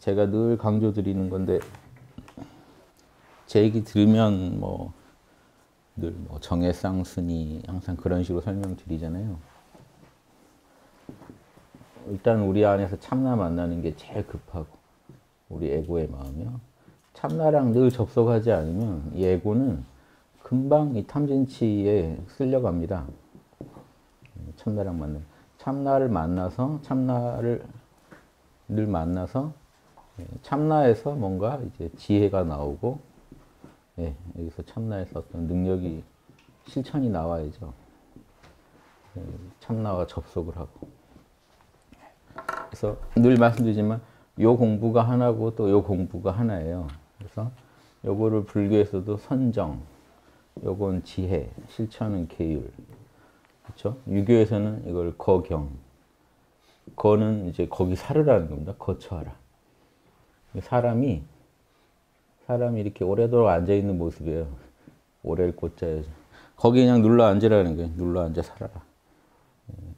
제가 늘 강조드리는 건데 제 얘기 들으면 뭐늘뭐 정해쌍순이 항상 그런 식으로 설명드리잖아요. 일단 우리 안에서 참나 만나는 게 제일 급하고 우리 에고의 마음이요. 참나랑 늘 접속하지 않으면 이 에고는 금방 이 탐진치에 쓸려갑니다. 참나랑 만나면. 참나를 만나서 참나를 늘 만나서 예, 참나에서 뭔가 이제 지혜가 나오고 예, 여기서 참나에서 어떤 능력이 실천이 나와야죠. 예, 참나와 접속을 하고 그래서 늘 말씀드리지만 요 공부가 하나고 또 요 공부가 하나예요. 그래서 요거를 불교에서도 선정, 요건 지혜, 실천은 계율, 그렇죠? 유교에서는 이걸 거경. 거는 이제 거기 살으라는 겁니다. 거처하라. 사람이 사람이 이렇게 오래도록 앉아 있는 모습이에요. 오래를 꽂자야 거기 그냥 눌러 앉으라는 거예요. 눌러 앉아 살아라.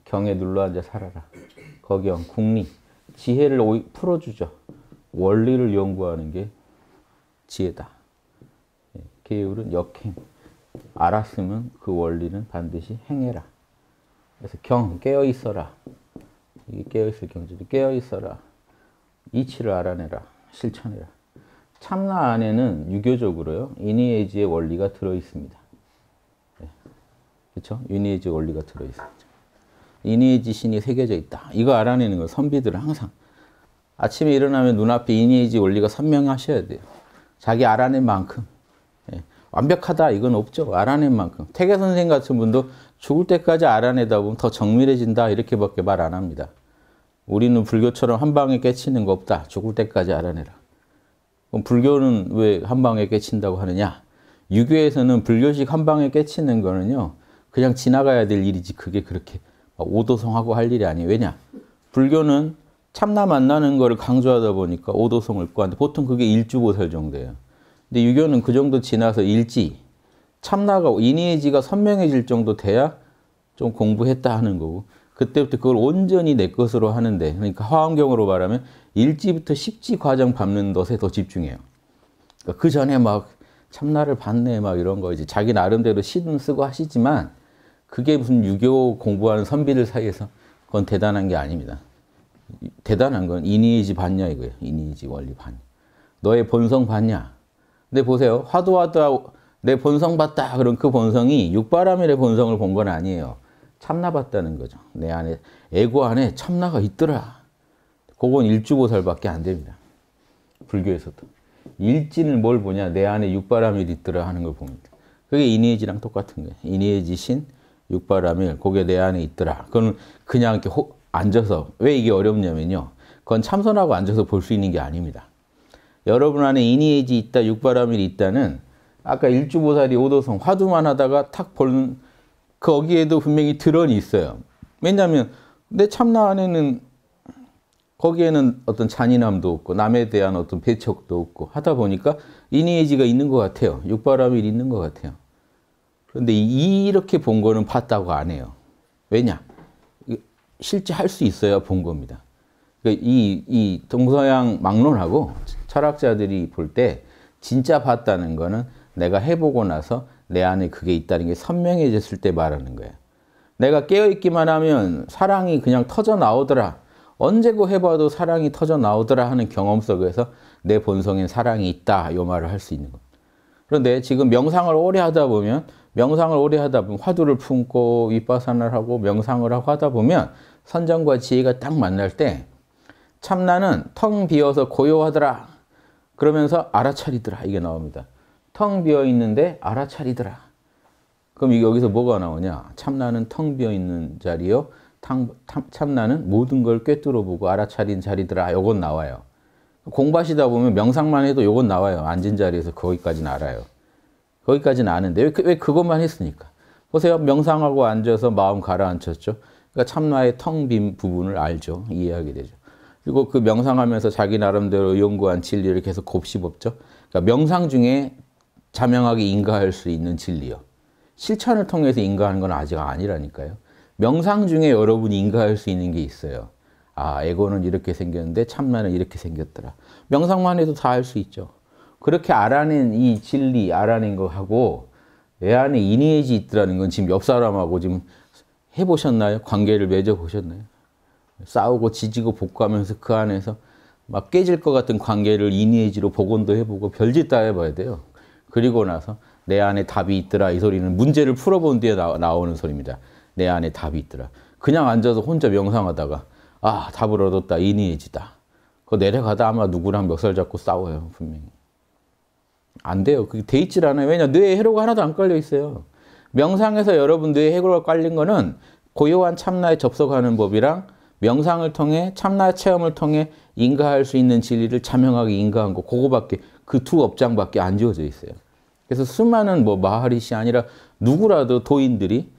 경에 눌러 앉아 살아라. 거경, 국리, 지혜를 풀어주죠. 원리를 연구하는 게 지혜다. 계율은 예, 역행. 알았으면 그 원리는 반드시 행해라. 그래서 경, 깨어 있어라. 이게 깨어 있을 경지도 깨어 있어라. 이치를 알아내라. 실천해라. 참나 안에는 유교적으로요. 이니에지의 원리가 들어 있습니다. 네. 그렇죠? 이니에지 원리가 들어 있습니다. 이니에지 신이 새겨져 있다. 이거 알아내는 거 선비들은 항상 아침에 일어나면 눈앞에 이니에지 원리가 선명하셔야 돼요. 자기 알아낸 만큼 네. 완벽하다 이건 없죠. 알아낸 만큼. 태계 선생 같은 분도 죽을 때까지 알아내다 보면 더 정밀해진다 이렇게밖에 말 안 합니다. 우리는 불교처럼 한 방에 깨치는 거 없다. 죽을 때까지 알아내라. 그럼 불교는 왜 한 방에 깨친다고 하느냐? 유교에서는 불교식 한 방에 깨치는 거는요. 그냥 지나가야 될 일이지 그게 그렇게 오도성하고 할 일이 아니에요. 왜냐? 불교는 참나 만나는 거를 강조하다 보니까 오도성을 구하데 보통 그게 일주보살 정도예요. 근데 유교는 그 정도 지나서 일지, 참나가 인의지가 선명해질 정도 돼야 좀 공부했다 하는 거고 그때부터 그걸 온전히 내 것으로 하는데 그러니까 화엄경으로 말하면 일지부터 십지 과정 밟는 것에 더 집중해요. 그러니까 그 전에 막 참나를 봤네막 이런 거 이제 자기 나름대로 시든 쓰고 하시지만 그게 무슨 유교 공부하는 선비들 사이에서 그건 대단한 게 아닙니다. 대단한 건이니지 반냐 이거예요. 이니지 원리 반. 너의 본성 반냐. 근데 보세요. 화두와도 내 본성 봤다. 그럼 그 본성이 육바라밀의 본성을 본 건 아니에요. 참나 봤다는 거죠. 내 안에, 에고 안에 참나가 있더라. 그건 일주보살밖에 안 됩니다. 불교에서도. 일진을 뭘 보냐. 내 안에 육바라밀이 있더라 하는 걸 봅니다. 그게 이니에지랑 똑같은 거예요. 이니에지 신, 육바라밀, 그게 내 안에 있더라. 그건 그냥 이렇게 호, 앉아서, 왜 이게 어렵냐면요. 그건 참선하고 앉아서 볼 수 있는 게 아닙니다. 여러분 안에 이니에지 있다, 육바라밀이 있다는 아까 일주보살이 오도성 화두만 하다가 탁 보는 거기에도 분명히 드러니 있어요. 왜냐하면 내 참나 안에는 거기에는 어떤 잔인함도 없고 남에 대한 어떤 배척도 없고 하다 보니까 이니에지가 있는 것 같아요. 육바람이 있는 것 같아요. 그런데 이렇게 본 거는 봤다고 안 해요. 왜냐? 실제 할 수 있어야 본 겁니다. 그러니까 이, 이 동서양 막론하고 철학자들이 볼 때 진짜 봤다는 거는 내가 해보고 나서 내 안에 그게 있다는 게 선명해졌을 때 말하는 거예요. 내가 깨어있기만 하면 사랑이 그냥 터져 나오더라. 언제고 해봐도 사랑이 터져 나오더라 하는 경험 속에서 내 본성엔 사랑이 있다. 요 말을 할 수 있는 거 그런데 지금 명상을 오래 하다 보면 명상을 오래 하다 보면 화두를 품고 윗바산을 하고 명상을 하고 하다 보면 선정과 지혜가 딱 만날 때 참나는 텅 비어서 고요하더라. 그러면서 알아차리더라. 이게 나옵니다. 텅 비어 있는데 알아차리더라. 그럼 여기서 뭐가 나오냐? 참나는 텅 비어 있는 자리요. 탐, 탐, 참나는 모든 걸 꿰뚫어 보고 알아차린 자리더라. 요건 나와요. 공부하시다 보면 명상만 해도 요건 나와요. 앉은 자리에서 거기까지는 알아요. 거기까지는 아는데 왜, 그, 왜 그것만 했습니까? 보세요. 명상하고 앉아서 마음 가라앉혔죠. 그러니까 참나의 텅 빈 부분을 알죠. 이해하게 되죠. 그리고 그 명상하면서 자기 나름대로 연구한 진리를 계속 곱씹었죠. 그러니까 명상 중에 자명하게 인가할 수 있는 진리요. 실천을 통해서 인가하는 건 아직 아니라니까요. 명상 중에 여러분이 인가할 수 있는 게 있어요. 아, 에고는 이렇게 생겼는데 참나는 이렇게 생겼더라. 명상만 해도 다알수 있죠. 그렇게 알아낸 이 진리, 알아낸 거하고 내 안에 인이지 있더라는 건 지금 옆 사람하고 지금 해보셨나요? 관계를 맺어보셨나요? 싸우고 지지고 볶하면서그 안에서 막 깨질 것 같은 관계를 이니에이지로 복원도 해보고 별짓 다 해봐야 돼요. 그리고 나서 내 안에 답이 있더라 이 소리는 문제를 풀어본 뒤에 나, 오는 소리입니다. 내 안에 답이 있더라. 그냥 앉아서 혼자 명상하다가 아 답을 얻었다 인이해지다. 그 내려가다 아마 누구랑 멱살 잡고 싸워요 분명히. 안 돼요. 그게 돼 있질 않아요. 왜냐 뇌에 해로가 하나도 안 깔려 있어요. 명상에서 여러분 뇌에 해로가 깔린 거는 고요한 참나에 접속하는 법이랑 명상을 통해 참나 체험을 통해 인가할 수 있는 진리를 자명하게 인가한 거 그거밖에 그 두 업장밖에 안 지워져 있어요. 그래서 수많은 뭐 마하리시 아니라 누구라도 도인들이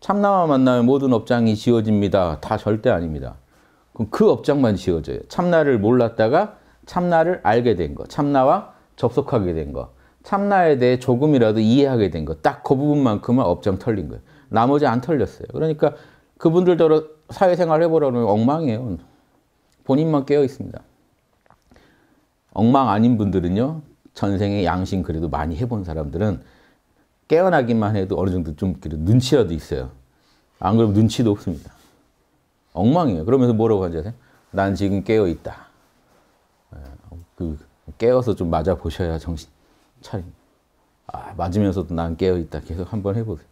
참나와 만나면 모든 업장이 지어집니다. 다 절대 아닙니다. 그럼 그 업장만 지어져요. 참나를 몰랐다가 참나를 알게 된 거, 참나와 접속하게 된 거, 참나에 대해 조금이라도 이해하게 된 거, 딱 그 부분만큼은 업장 털린 거예요. 나머지 안 털렸어요. 그러니까 그분들더러 사회생활 해보라 는 엉망이에요. 본인만 깨어 있습니다. 엉망 아닌 분들은요, 전생에 양심 그래도 많이 해본 사람들은 깨어나기만 해도 어느 정도 좀 눈치라도 있어요. 안 그러면 눈치도 없습니다. 엉망이에요. 그러면서 뭐라고 하지 아세요? 난 지금 깨어 있다. 예, 그 깨어서 좀 맞아 보셔야 정신 차림. 아, 맞으면서도 난 깨어 있다. 계속 한번 해보세요.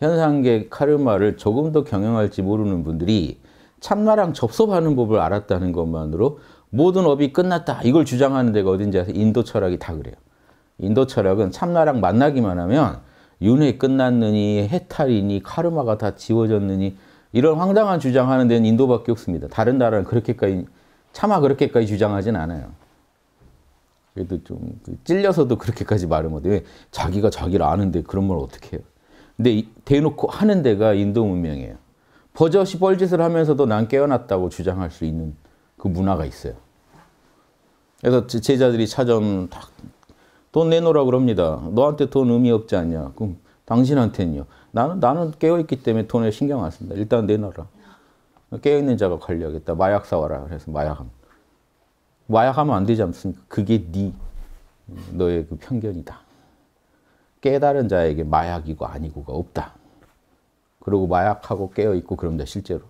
현상계 카르마를 조금 더 경영할지 모르는 분들이 참나랑 접속하는 법을 알았다는 것만으로 모든 업이 끝났다. 이걸 주장하는 데가 어딘지 인도 철학이 다 그래요. 인도 철학은 참나랑 만나기만 하면 윤회 끝났느니 해탈이니 카르마가 다 지워졌느니 이런 황당한 주장하는 데는 인도밖에 없습니다. 다른 나라는 그렇게까지 차마 그렇게까지 주장하진 않아요. 그래도 좀 그 찔려서도 그렇게까지 말을 못해. 자기가 자기를 아는데 그런 말 어떻게 해요? 근데 대놓고 하는 데가 인도 문명이에요. 버젓이 뻘짓을 하면서도 난 깨어났다고 주장할 수 있는 그 문화가 있어요. 그래서 제자들이 찾아오면 돈 내놓으라 그럽니다. 너한테 돈 의미 없지 않냐. 그럼 당신한테는요. 나는, 나는 깨어있기 때문에 돈에 신경 안 쓴다. 일단 내놔라. 깨어있는 자가 관리하겠다. 마약 사와라. 그래서 마약합 마약하면 안 되지 않습니까? 그게 네, 너의 그 편견이다. 깨달은 자에게 마약이고 아니고가 없다. 그리고 마약하고 깨어있고 그럽니다, 실제로.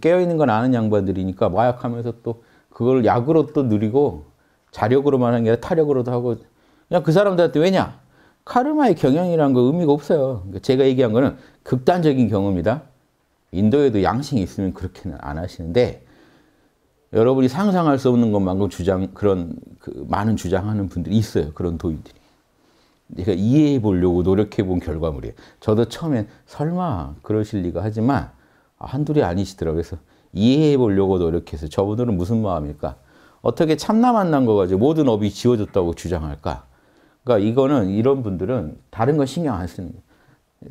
깨어있는 건 아는 양반들이니까 마약하면서 또 그걸 약으로 또 누리고 자력으로만 하는 게 아니라 타력으로도 하고 그냥 그 사람들한테 왜냐? 카르마의 경향이라는 거 의미가 없어요. 그러니까 제가 얘기한 거는 극단적인 경우입니다. 인도에도 양심이 있으면 그렇게는 안 하시는데 여러분이 상상할 수 없는 것만큼 주장 그런 그 많은 주장하는 분들이 있어요. 그런 도인들이. 그러니까 이해해 보려고 노력해 본 결과물이에요. 저도 처음엔 설마 그러실 리가 하지만 아, 한둘이 아니시더라고요. 그래서 이해해 보려고 노력해서 저분들은 무슨 마음일까? 어떻게 참나만 난거 가지고 모든 업이 지워졌다고 주장할까? 그러니까 이거는 이런 분들은 다른 건 신경 안 쓰는 거예요.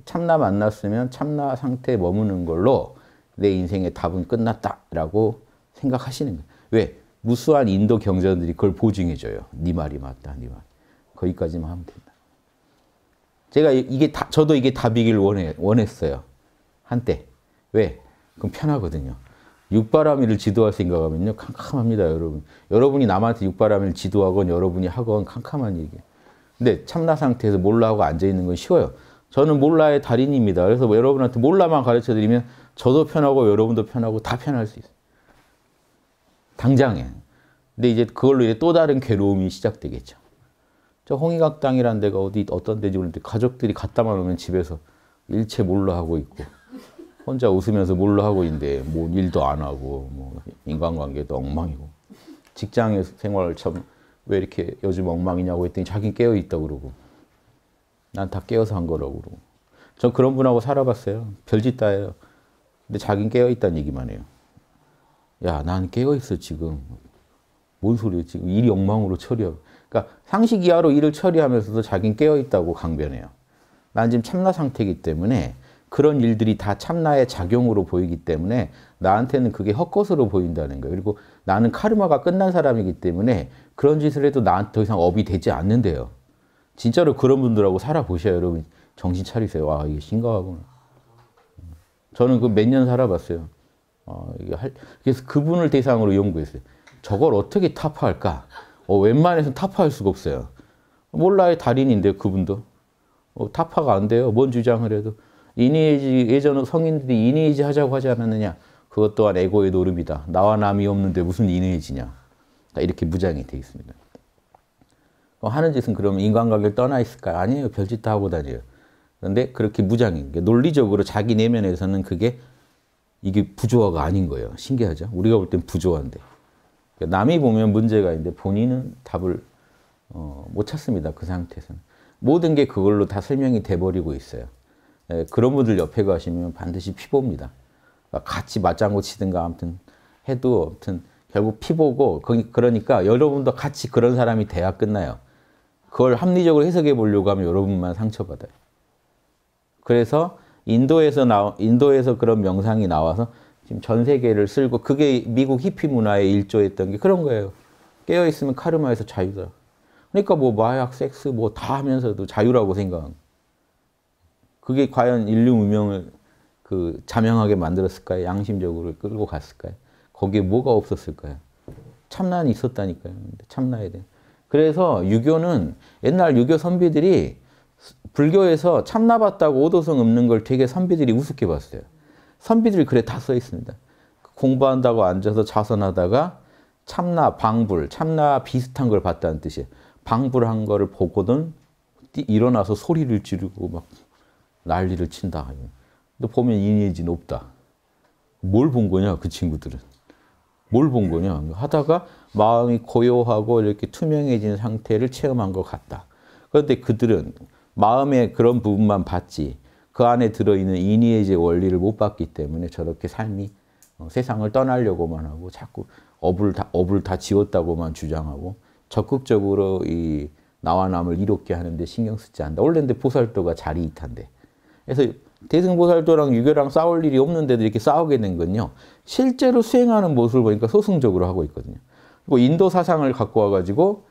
참나 만났으면 참나 상태에 머무는 걸로 내 인생의 답은 끝났다라고 생각하시는 거예요. 왜? 무수한 인도 경전들이 그걸 보증해줘요. 네 말이 맞다, 네 말. 거기까지만 하면 된다. 제가 이게 다, 저도 이게 답이길 원해, 원했어요. 한때. 왜? 그럼 편하거든요. 육바라밀을 지도할 생각하면요. 캄캄합니다, 여러분. 여러분이 남한테 육바라밀 지도하건 여러분이 하건 캄캄한 얘기 근데 참나 상태에서 몰라하고 앉아있는 건 쉬워요. 저는 몰라의 달인입니다. 그래서 뭐 여러분한테 몰라만 가르쳐드리면 저도 편하고 여러분도 편하고 다 편할 수 있어요. 당장에. 근데 이제 그걸로 이제 또 다른 괴로움이 시작되겠죠. 저 홍의각당이라는 데가 어디 어떤 데지 모르는데 가족들이 갔다만 오면 집에서 일체 몰라하고 있고 혼자 웃으면서 뭘로 하고 있는데 뭐 일도 안 하고 뭐 인간관계도 엉망이고 직장의 생활 참왜 이렇게 요즘 엉망이냐고 했더니 자기 깨어 있다 그러고 난 다 깨어서 한 거라고 그러고 전 그런 분하고 살아봤어요 별짓 다해요 근데 자기는 깨어 있다는 얘기만 해요 야난 깨어 있어 지금 뭔 소리야 지금 일이 엉망으로 처리하고 그러니까 상식 이하로 일을 처리하면서도 자기는 깨어 있다고 강변해요 난 지금 참나 상태이기 때문에 그런 일들이 다 참나의 작용으로 보이기 때문에 나한테는 그게 헛것으로 보인다는 거예요. 그리고 나는 카르마가 끝난 사람이기 때문에 그런 짓을 해도 나한테 더 이상 업이 되지 않는데요. 진짜로 그런 분들하고 살아보셔요. 여러분 정신 차리세요. 와 이게 심각하구나. 저는 그 몇 년 살아봤어요. 어, 이게 할, 그래서 그분을 대상으로 연구했어요. 저걸 어떻게 타파할까? 어, 웬만해서 타파할 수가 없어요. 몰라요. 달인인데 그분도. 어, 타파가 안 돼요. 뭔 주장을 해도. 이니에이지 예전 성인들이 이니에이지 하자고 하지 않았느냐? 그것 또한 에고의 노름이다. 나와 남이 없는데 무슨 이니에이지냐? 이렇게 무장이 되어 있습니다. 어, 하는 짓은 그러면 인간관계를 떠나 있을까요? 아니에요. 별짓 다 하고 다녀요. 그런데 그렇게 무장인 게 논리적으로 자기 내면에서는 그게 이게 부조화가 아닌 거예요. 신기하죠? 우리가 볼 땐 부조화인데. 그러니까 남이 보면 문제가 있는데 본인은 답을 어, 못 찾습니다. 그 상태에서는. 모든 게 그걸로 다 설명이 돼버리고 있어요. 예, 그런 분들 옆에 가시면 반드시 피봅니다 아, 같이 맞장구 치든가 아무튼 해도 아무튼 결국 피보고 그러니까 여러분도 같이 그런 사람이 돼야 끝나요. 그걸 합리적으로 해석해 보려고 하면 여러분만 상처받아요. 그래서 인도에서 나 인도에서 그런 명상이 나와서 지금 전 세계를 쓸고 그게 미국 히피 문화의 일조했던 게 그런 거예요. 깨어 있으면 카르마에서 자유다. 그러니까 뭐 마약, 섹스 뭐 다 하면서도 자유라고 생각한 그게 과연 인류 문명을 그 자명하게 만들었을까요? 양심적으로 끌고 갔을까요? 거기에 뭐가 없었을까요? 참나는 있었다니까요. 참나에 대한. 그래서 유교는 옛날 유교 선비들이 불교에서 참나봤다고 오도성 없는 걸 되게 선비들이 우습게 봤어요. 선비들이 그래 다 써 있습니다. 공부한다고 앉아서 자선하다가 참나 방불, 참나 비슷한 걸 봤다는 뜻이에요. 방불한 거를 보고는 일어나서 소리를 지르고 막 난리를 친다. 근데 보면 인해지 높다. 뭘 본 거냐 그 친구들은. 뭘 본 거냐 하다가 마음이 고요하고 이렇게 투명해진 상태를 체험한 것 같다. 그런데 그들은 마음의 그런 부분만 봤지 그 안에 들어있는 인의의 원리를 못 봤기 때문에 저렇게 삶이 어, 세상을 떠나려고만 하고 자꾸 업을 다, 업을 다 지웠다고만 주장하고 적극적으로 이 나와 남을 이롭게 하는데 신경 쓰지 않다 원래 보살도가 자리 이탄데 그래서 대승보살도랑 유교랑 싸울 일이 없는데도 이렇게 싸우게 된 건요. 실제로 수행하는 모습을 보니까 소승적으로 하고 있거든요. 그리고 인도 사상을 갖고 와가지고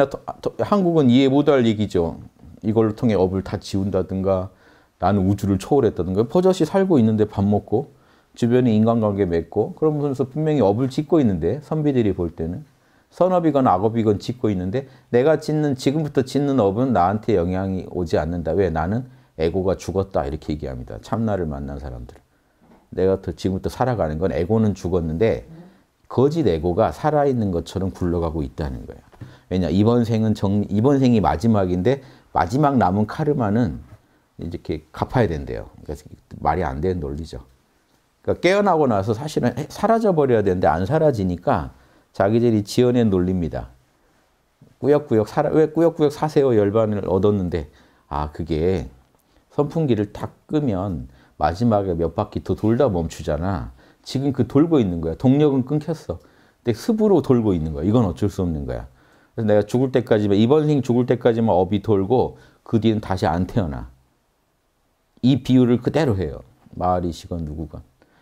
중국이나 아, 한국은 이해 못 할 얘기죠. 이걸 통해 업을 다 지운다든가 나는 우주를 초월했다든가 버젓이 살고 있는데 밥 먹고 주변에 인간관계 맺고 그러면서 분명히 업을 짓고 있는데 선비들이 볼 때는 선업이건 악업이건 짓고 있는데 내가 짓는 지금부터 짓는 업은 나한테 영향이 오지 않는다. 왜? 나는 에고가 죽었다 이렇게 얘기합니다. 참나를 만난 사람들. 내가 더 지금부터 살아가는 건 에고는 죽었는데 거짓 에고가 살아있는 것처럼 굴러가고 있다는 거예요. 왜냐 이번 생은 정 이번 생이 마지막인데 마지막 남은 카르마는 이렇게 갚아야 된대요. 그러니까 말이 안 되는 논리죠. 그러니까 깨어나고 나서 사실은 사라져 버려야 되는데 안 사라지니까 자기들이 지어낸 논리입니다. 꾸역꾸역 살아 왜 꾸역꾸역 사세요 열반을 얻었는데 아 그게 선풍기를 다 끄면 마지막에 몇 바퀴 더 돌다 멈추잖아. 지금 그 돌고 있는 거야. 동력은 끊겼어. 근데 습으로 돌고 있는 거야. 이건 어쩔 수 없는 거야. 그래서 내가 죽을 때까지만, 이번 생 죽을 때까지만 업이 돌고 그뒤는 다시 안 태어나. 이 비유를 그대로 해요. 마을이시건 누구건.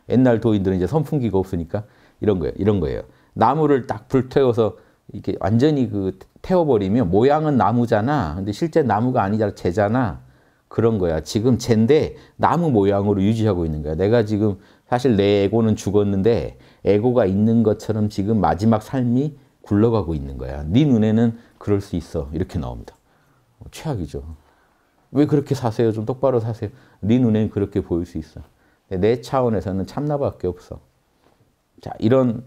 옛날 도인들은 이제 선풍기가 없으니까 이런 거예요. 이런 거예요. 나무를 딱 불태워서 이렇게 완전히 그 태워버리면 모양은 나무잖아. 근데 실제 나무가 아니잖아. 재잖아. 그런 거야. 지금 쟨데 나무 모양으로 유지하고 있는 거야. 내가 지금 사실 내 에고는 죽었는데 에고가 있는 것처럼 지금 마지막 삶이 굴러가고 있는 거야. 네 눈에는 그럴 수 있어. 이렇게 나옵니다. 최악이죠. 왜 그렇게 사세요? 좀 똑바로 사세요. 네눈에는 그렇게 보일 수 있어. 내 차원에서는 참나밖에 없어. 자, 이런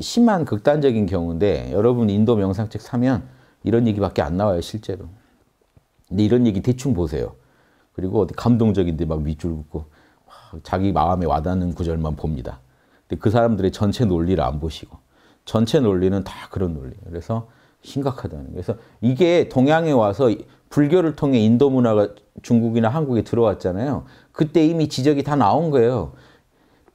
심한 극단적인 경우인데 여러분 인도 명상책 사면 이런 얘기밖에 안 나와요, 실제로. 근데 이런 얘기 대충 보세요. 그리고 어디 감동적인데 막 밑줄 긋고 자기 마음에 와닿는 구절만 봅니다. 근데 그 사람들의 전체 논리를 안 보시고 전체 논리는 다 그런 논리. 그래서 심각하다는 그래서 이게 동양에 와서 불교를 통해 인도 문화가 중국이나 한국에 들어왔잖아요. 그때 이미 지적이 다 나온 거예요.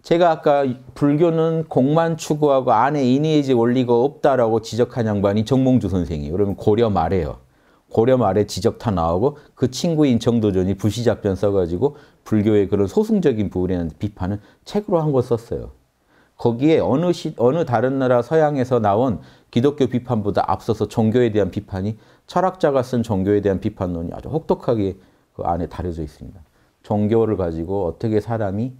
제가 아까 불교는 공만 추구하고 안에 이니에지 원리가 없다라고 지적한 양반이 정몽주 선생이에요. 그러면 고려 말해요. 고려 말에 지적타 나오고 그 친구 인정도전이부시작전 써가지고 불교의 그런 소승적인 부분에 대한 비판은 책으로 한권 썼어요. 거기에 어느 시, 어느 다른 나라 서양에서 나온 기독교 비판보다 앞서서 종교에 대한 비판이 철학자가 쓴 종교에 대한 비판론이 아주 혹독하게 그 안에 다려져 있습니다. 종교를 가지고 어떻게 사람이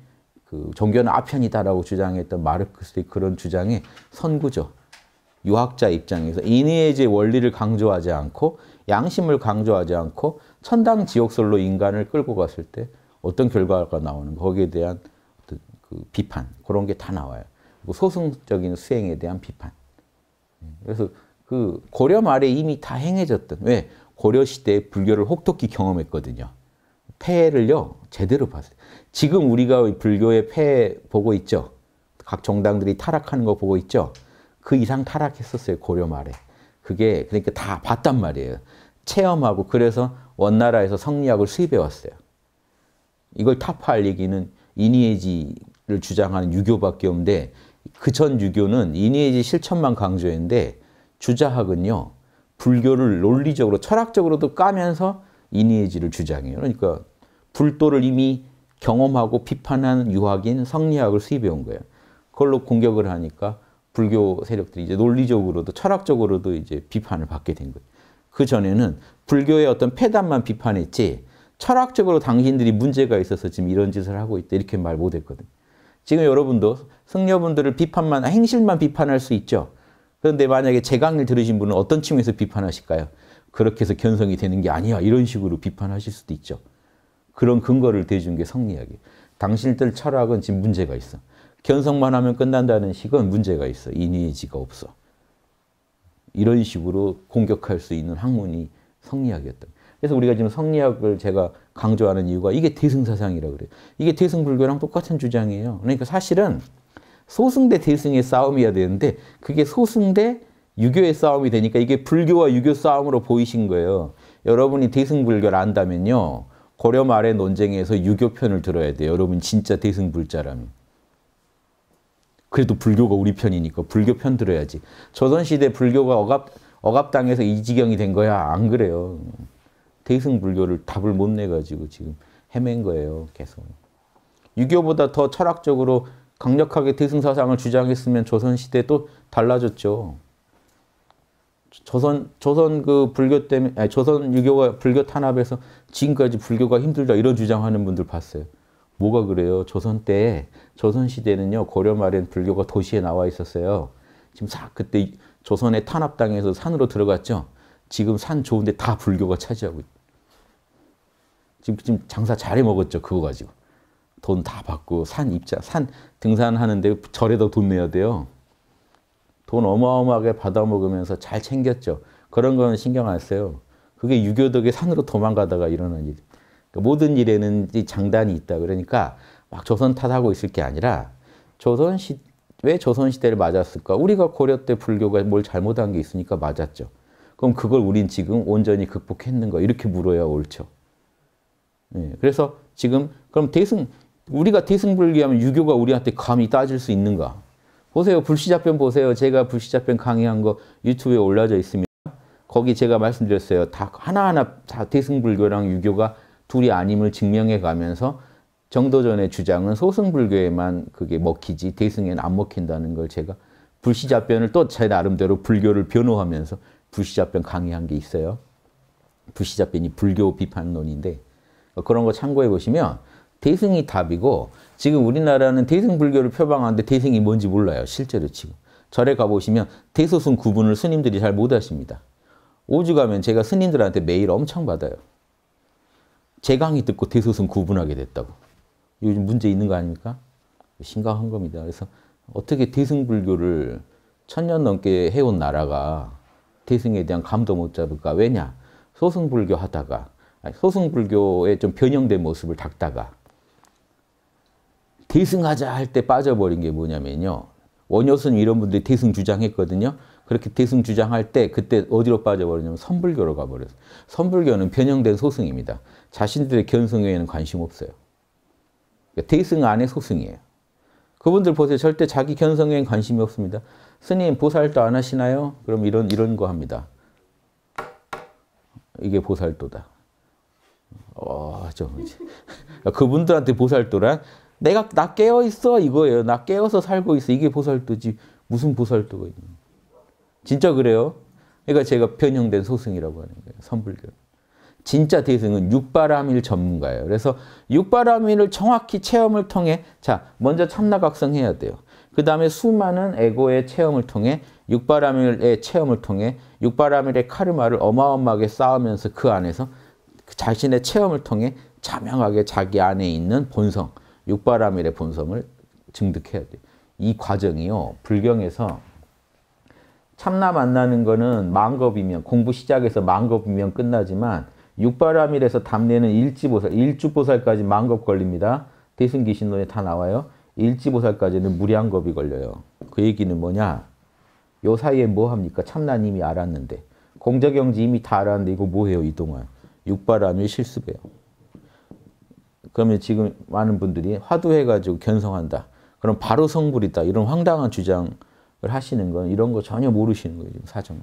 그 종교는 아편이다라고 주장했던 마르크스의 그런 주장의 선구죠. 유학자 입장에서 인니의 원리를 강조하지 않고 양심을 강조하지 않고 천당 지옥설로 인간을 끌고 갔을 때 어떤 결과가 나오는 거기에 대한 어떤 그 비판 그런 게 다 나와요. 그리고 소승적인 수행에 대한 비판. 예, 그래서 그 고려 말에 이미 다 행해졌던 왜 고려 시대에 불교를 혹독히 경험했거든요. 폐해를요 제대로 봤어요. 지금 우리가 불교의 폐해 보고 있죠. 각 정당들이 타락하는 거 보고 있죠. 그 이상 타락했었어요. 고려 말에. 그게 그러니까 다 봤단 말이에요. 체험하고 그래서 원나라에서 성리학을 수입해 왔어요. 이걸 타파 알리기는 이니에지를 주장하는 유교밖에 없는데 그 전 유교는 이니에지 실천만 강조했는데 주자학은요. 불교를 논리적으로 철학적으로도 까면서 이니에지를 주장해요. 그러니까 불도를 이미 경험하고 비판한 유학인 성리학을 수입해 온 거예요. 그걸로 공격을 하니까 불교 세력들이 이제 논리적으로도 철학적으로도 이제 비판을 받게 된 거예요. 그 전에는 불교의 어떤 폐단만 비판했지 철학적으로 당신들이 문제가 있어서 지금 이런 짓을 하고 있다 이렇게 말 못했거든요. 지금 여러분도 승려분들을 비판만 행실만 비판할 수 있죠. 그런데 만약에 제 강의를 들으신 분은 어떤 측면에서 비판하실까요? 그렇게 해서 견성이 되는 게 아니야 이런 식으로 비판하실 수도 있죠. 그런 근거를 대준 게 성리학이에요. 당신들 철학은 지금 문제가 있어. 견성만 하면 끝난다는 식은 문제가 있어. 인위지가 없어. 이런 식으로 공격할 수 있는 학문이 성리학이었다. 그래서 우리가 지금 성리학을 제가 강조하는 이유가 이게 대승사상이라고 그래요. 이게 대승불교랑 똑같은 주장이에요. 그러니까 사실은 소승 대 대승의 싸움이어야 되는데 그게 소승 대 유교의 싸움이 되니까 이게 불교와 유교 싸움으로 보이신 거예요. 여러분이 대승불교를 안다면요. 고려 말의 논쟁에서 유교 편을 들어야 돼요. 여러분 진짜 대승불자라면. 그래도 불교가 우리 편이니까 불교 편 들어야지. 조선시대 불교가 억압, 억압당해서 이 지경이 된 거야? 안 그래요. 대승 불교를 답을 못 내가지고 지금 헤맨 거예요. 계속. 유교보다 더 철학적으로 강력하게 대승 사상을 주장했으면 조선시대 또 달라졌죠. 조선 조선 그 불교 때문에 아니, 조선 유교가 불교 탄압에서 지금까지 불교가 힘들다 이런 주장하는 분들 봤어요. 뭐가 그래요? 조선 때 조선 시대는요 고려 말엔 불교가 도시에 나와 있었어요. 지금 사, 그때 조선에 탄압당해서 산으로 들어갔죠. 지금 산 좋은데 다 불교가 차지하고 지금 지금 장사 잘해 먹었죠 그거 가지고 돈 다 받고 산 입자 산 등산하는데 절에다 돈 내야 돼요. 돈 어마어마하게 받아 먹으면서 잘 챙겼죠. 그런 건 신경 안 써요. 그게 유교덕에 산으로 도망가다가 일어난 일. 이 그러니까 모든 일에는 장단이 있다. 그러니까 막 조선 탓하고 있을 게 아니라 조선 시, 왜 조선 시대를 맞았을까? 우리가 고려 때 불교가 뭘 잘못한 게 있으니까 맞았죠. 그럼 그걸 우린 지금 온전히 극복했는가? 이렇게 물어야 옳죠. 예, 그래서 지금 그럼 대승 우리가 대승불교하면 유교가 우리한테 감히 따질 수 있는가? 보세요. 불시자편 보세요. 제가 불시자편 강의한 거 유튜브에 올라져 있습니다. 거기 제가 말씀드렸어요. 다 하나하나 다 대승불교랑 유교가 둘이 아님을 증명해 가면서 정도전의 주장은 소승불교에만 그게 먹히지 대승에는 안 먹힌다는 걸 제가 불시자변을 또 제 나름대로 불교를 변호하면서 불시자변 강의한 게 있어요. 불시자변이 불교 비판론인데 어, 그런 거 참고해 보시면 대승이 답이고 지금 우리나라는 대승 불교를 표방하는데 대승이 뭔지 몰라요. 실제로 지금. 절에 가보시면 대소승 구분을 스님들이 잘 못하십니다. 오주 가면 제가 스님들한테 메일 엄청 받아요. 제강이 듣고 대소선 구분하게 됐다고. 요즘 문제 있는 거 아닙니까? 심각한 겁니다. 그래서 어떻게 대승불교를 천년 넘게 해온 나라가 대승에 대한 감도 못 잡을까? 왜냐? 소승불교 하다가 소승불교의 좀 변형된 모습을 닦다가 대승하자 할 때 빠져버린 게 뭐냐면요. 원효스 이런 분들이 대승 주장했거든요. 그렇게 대승 주장할 때 그때 어디로 빠져버리냐면 선불교로 가버렸어요. 선불교는 변형된 소승입니다. 자신들의 견성에는 관심 없어요. 그러니까 대승 안에 소승이에요. 그분들 보세요. 절대 자기 견성에 관심이 없습니다. 스님 보살도 안 하시나요? 그럼 이런 이런 거 합니다. 이게 보살도다. 어, 그러니까 그분들한테 보살도란 내가 나 깨어 있어 이거예요. 나 깨어서 살고 있어. 이게 보살도지. 무슨 보살도가 있는? 진짜 그래요? 그러니까 제가 변형된 소승이라고 하는 거예요. 선불교. 진짜 대승은 육바라밀 전문가예요. 그래서 육바라밀을 정확히 체험을 통해 자 먼저 참나각성해야 돼요. 그 다음에 수많은 에고의 체험을 통해 육바라밀의 체험을 통해 육바라밀의 카르마를 어마어마하게 쌓으면서 그 안에서 자신의 체험을 통해 자명하게 자기 안에 있는 본성, 육바라밀의 본성을 증득해야 돼요. 이 과정이요. 불경에서 참나 만나는 거는 만겁이면 공부 시작해서 만겁이면 끝나지만 육바람일에서 담내는 일지보살, 일주보살까지 만겁 걸립니다. 대승기신론에 다 나와요. 일지보살까지는 무량겁이 걸려요. 그 얘기는 뭐냐? 요 사이에 뭐 합니까? 참난 이 알았는데. 공자경지 이미 다 알았는데 이거 뭐해요 이동안? 육바람일 실습해요. 그러면 지금 많은 분들이 화두해가지고 견성한다. 그럼 바로 성불이다. 이런 황당한 주장을 하시는 건 이런 거 전혀 모르시는 거예요. 지금 사정은.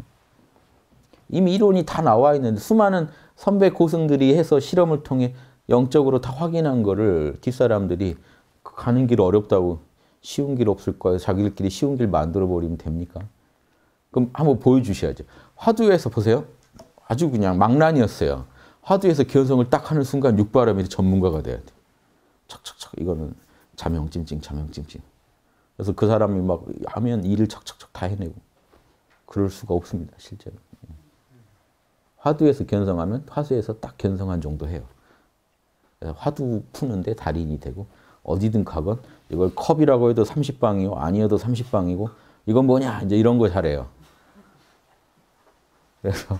이미 이론이 다 나와 있는데 수많은 선배 고승들이 해서 실험을 통해 영적으로 다 확인한 거를 뒷사람들이 가는 길 어렵다고 쉬운 길 없을 거예요. 자기들끼리 쉬운 길 만들어버리면 됩니까? 그럼 한번 보여주셔야죠. 화두에서 보세요. 아주 그냥 망란이었어요. 화두에서 기원성을 딱 하는 순간 육바람이 전문가가 돼야 돼. 척척척 이거는 자명찜찜 자명찜찜. 그래서 그 사람이 막 하면 일을 척척척 다 해내고 그럴 수가 없습니다. 실제로. 화두에서 견성하면 화수에서 딱 견성한 정도 해요. 화두 푸는데 달인이 되고 어디든 가건 이걸 컵이라고 해도 30방이고 아니어도 30방이고 이건 뭐냐 이제 이런 거 잘해요. 그래서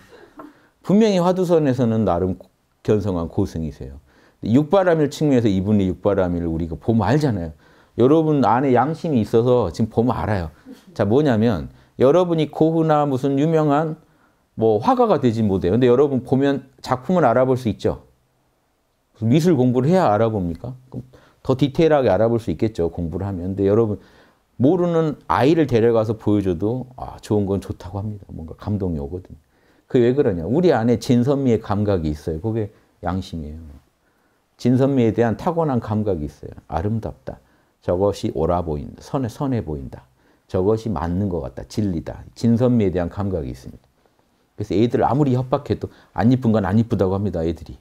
분명히 화두선에서는 나름 견성한 고승이세요. 육바람일 측면에서 이분의 육바람일을 우리가 보 알잖아요. 여러분 안에 양심이 있어서 지금 보 알아요. 자 뭐냐면 여러분이 고흐나 무슨 유명한 뭐 화가가 되지 못해요. 근데 여러분 보면 작품을 알아볼 수 있죠. 미술 공부를 해야 알아봅니까? 더 디테일하게 알아볼 수 있겠죠. 공부를 하면. 근데 여러분 모르는 아이를 데려가서 보여줘도 아, 좋은 건 좋다고 합니다. 뭔가 감동이 오거든요. 그게 왜 그러냐? 우리 안에 진선미의 감각이 있어요. 그게 양심이에요. 진선미에 대한 타고난 감각이 있어요. 아름답다. 저것이 옳아 보인다. 선해, 선해 보인다. 저것이 맞는 것 같다. 진리다. 진선미에 대한 감각이 있습니다. 그래서 애들을 아무리 협박해도 안 이쁜 건 안 이쁘다고 합니다. 애들이.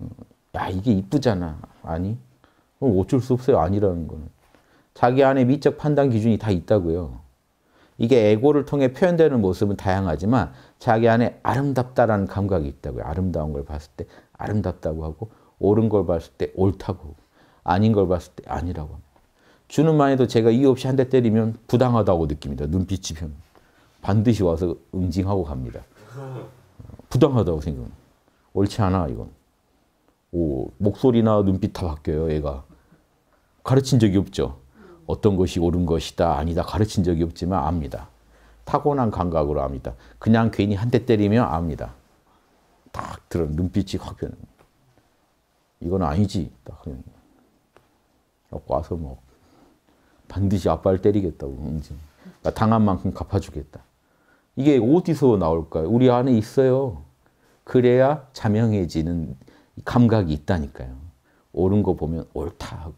음, 야 이게 이쁘잖아. 아니. 어쩔 수 없어요. 아니라는 거는. 자기 안에 미적 판단 기준이 다 있다고요. 이게 에고를 통해 표현되는 모습은 다양하지만 자기 안에 아름답다라는 감각이 있다고요. 아름다운 걸 봤을 때 아름답다고 하고 옳은 걸 봤을 때 옳다고 아닌 걸 봤을 때 아니라고 합니다. 주는 만해도 제가 이유 없이 한 대 때리면 부당하다고 느낍니다. 눈빛이 변 반드시 와서 응징하고 갑니다. 부당하다고 생각합니다. 옳지 않아 이건. 오, 목소리나 눈빛 다 바뀌어요 애가. 가르친 적이 없죠. 어떤 것이 옳은 것이다 아니다 가르친 적이 없지만 압니다. 타고난 감각으로 압니다. 그냥 괜히 한 대 때리면 압니다. 딱 들어 눈빛이 확변합 이건 아니지. 딱 그냥. 와서 뭐 반드시 아빠를 때리겠다고 응징. 당한 만큼 갚아주겠다. 이게 어디서 나올까요? 우리 안에 있어요. 그래야 자명해지는 감각이 있다니까요. 옳은 거 보면 옳다 하고.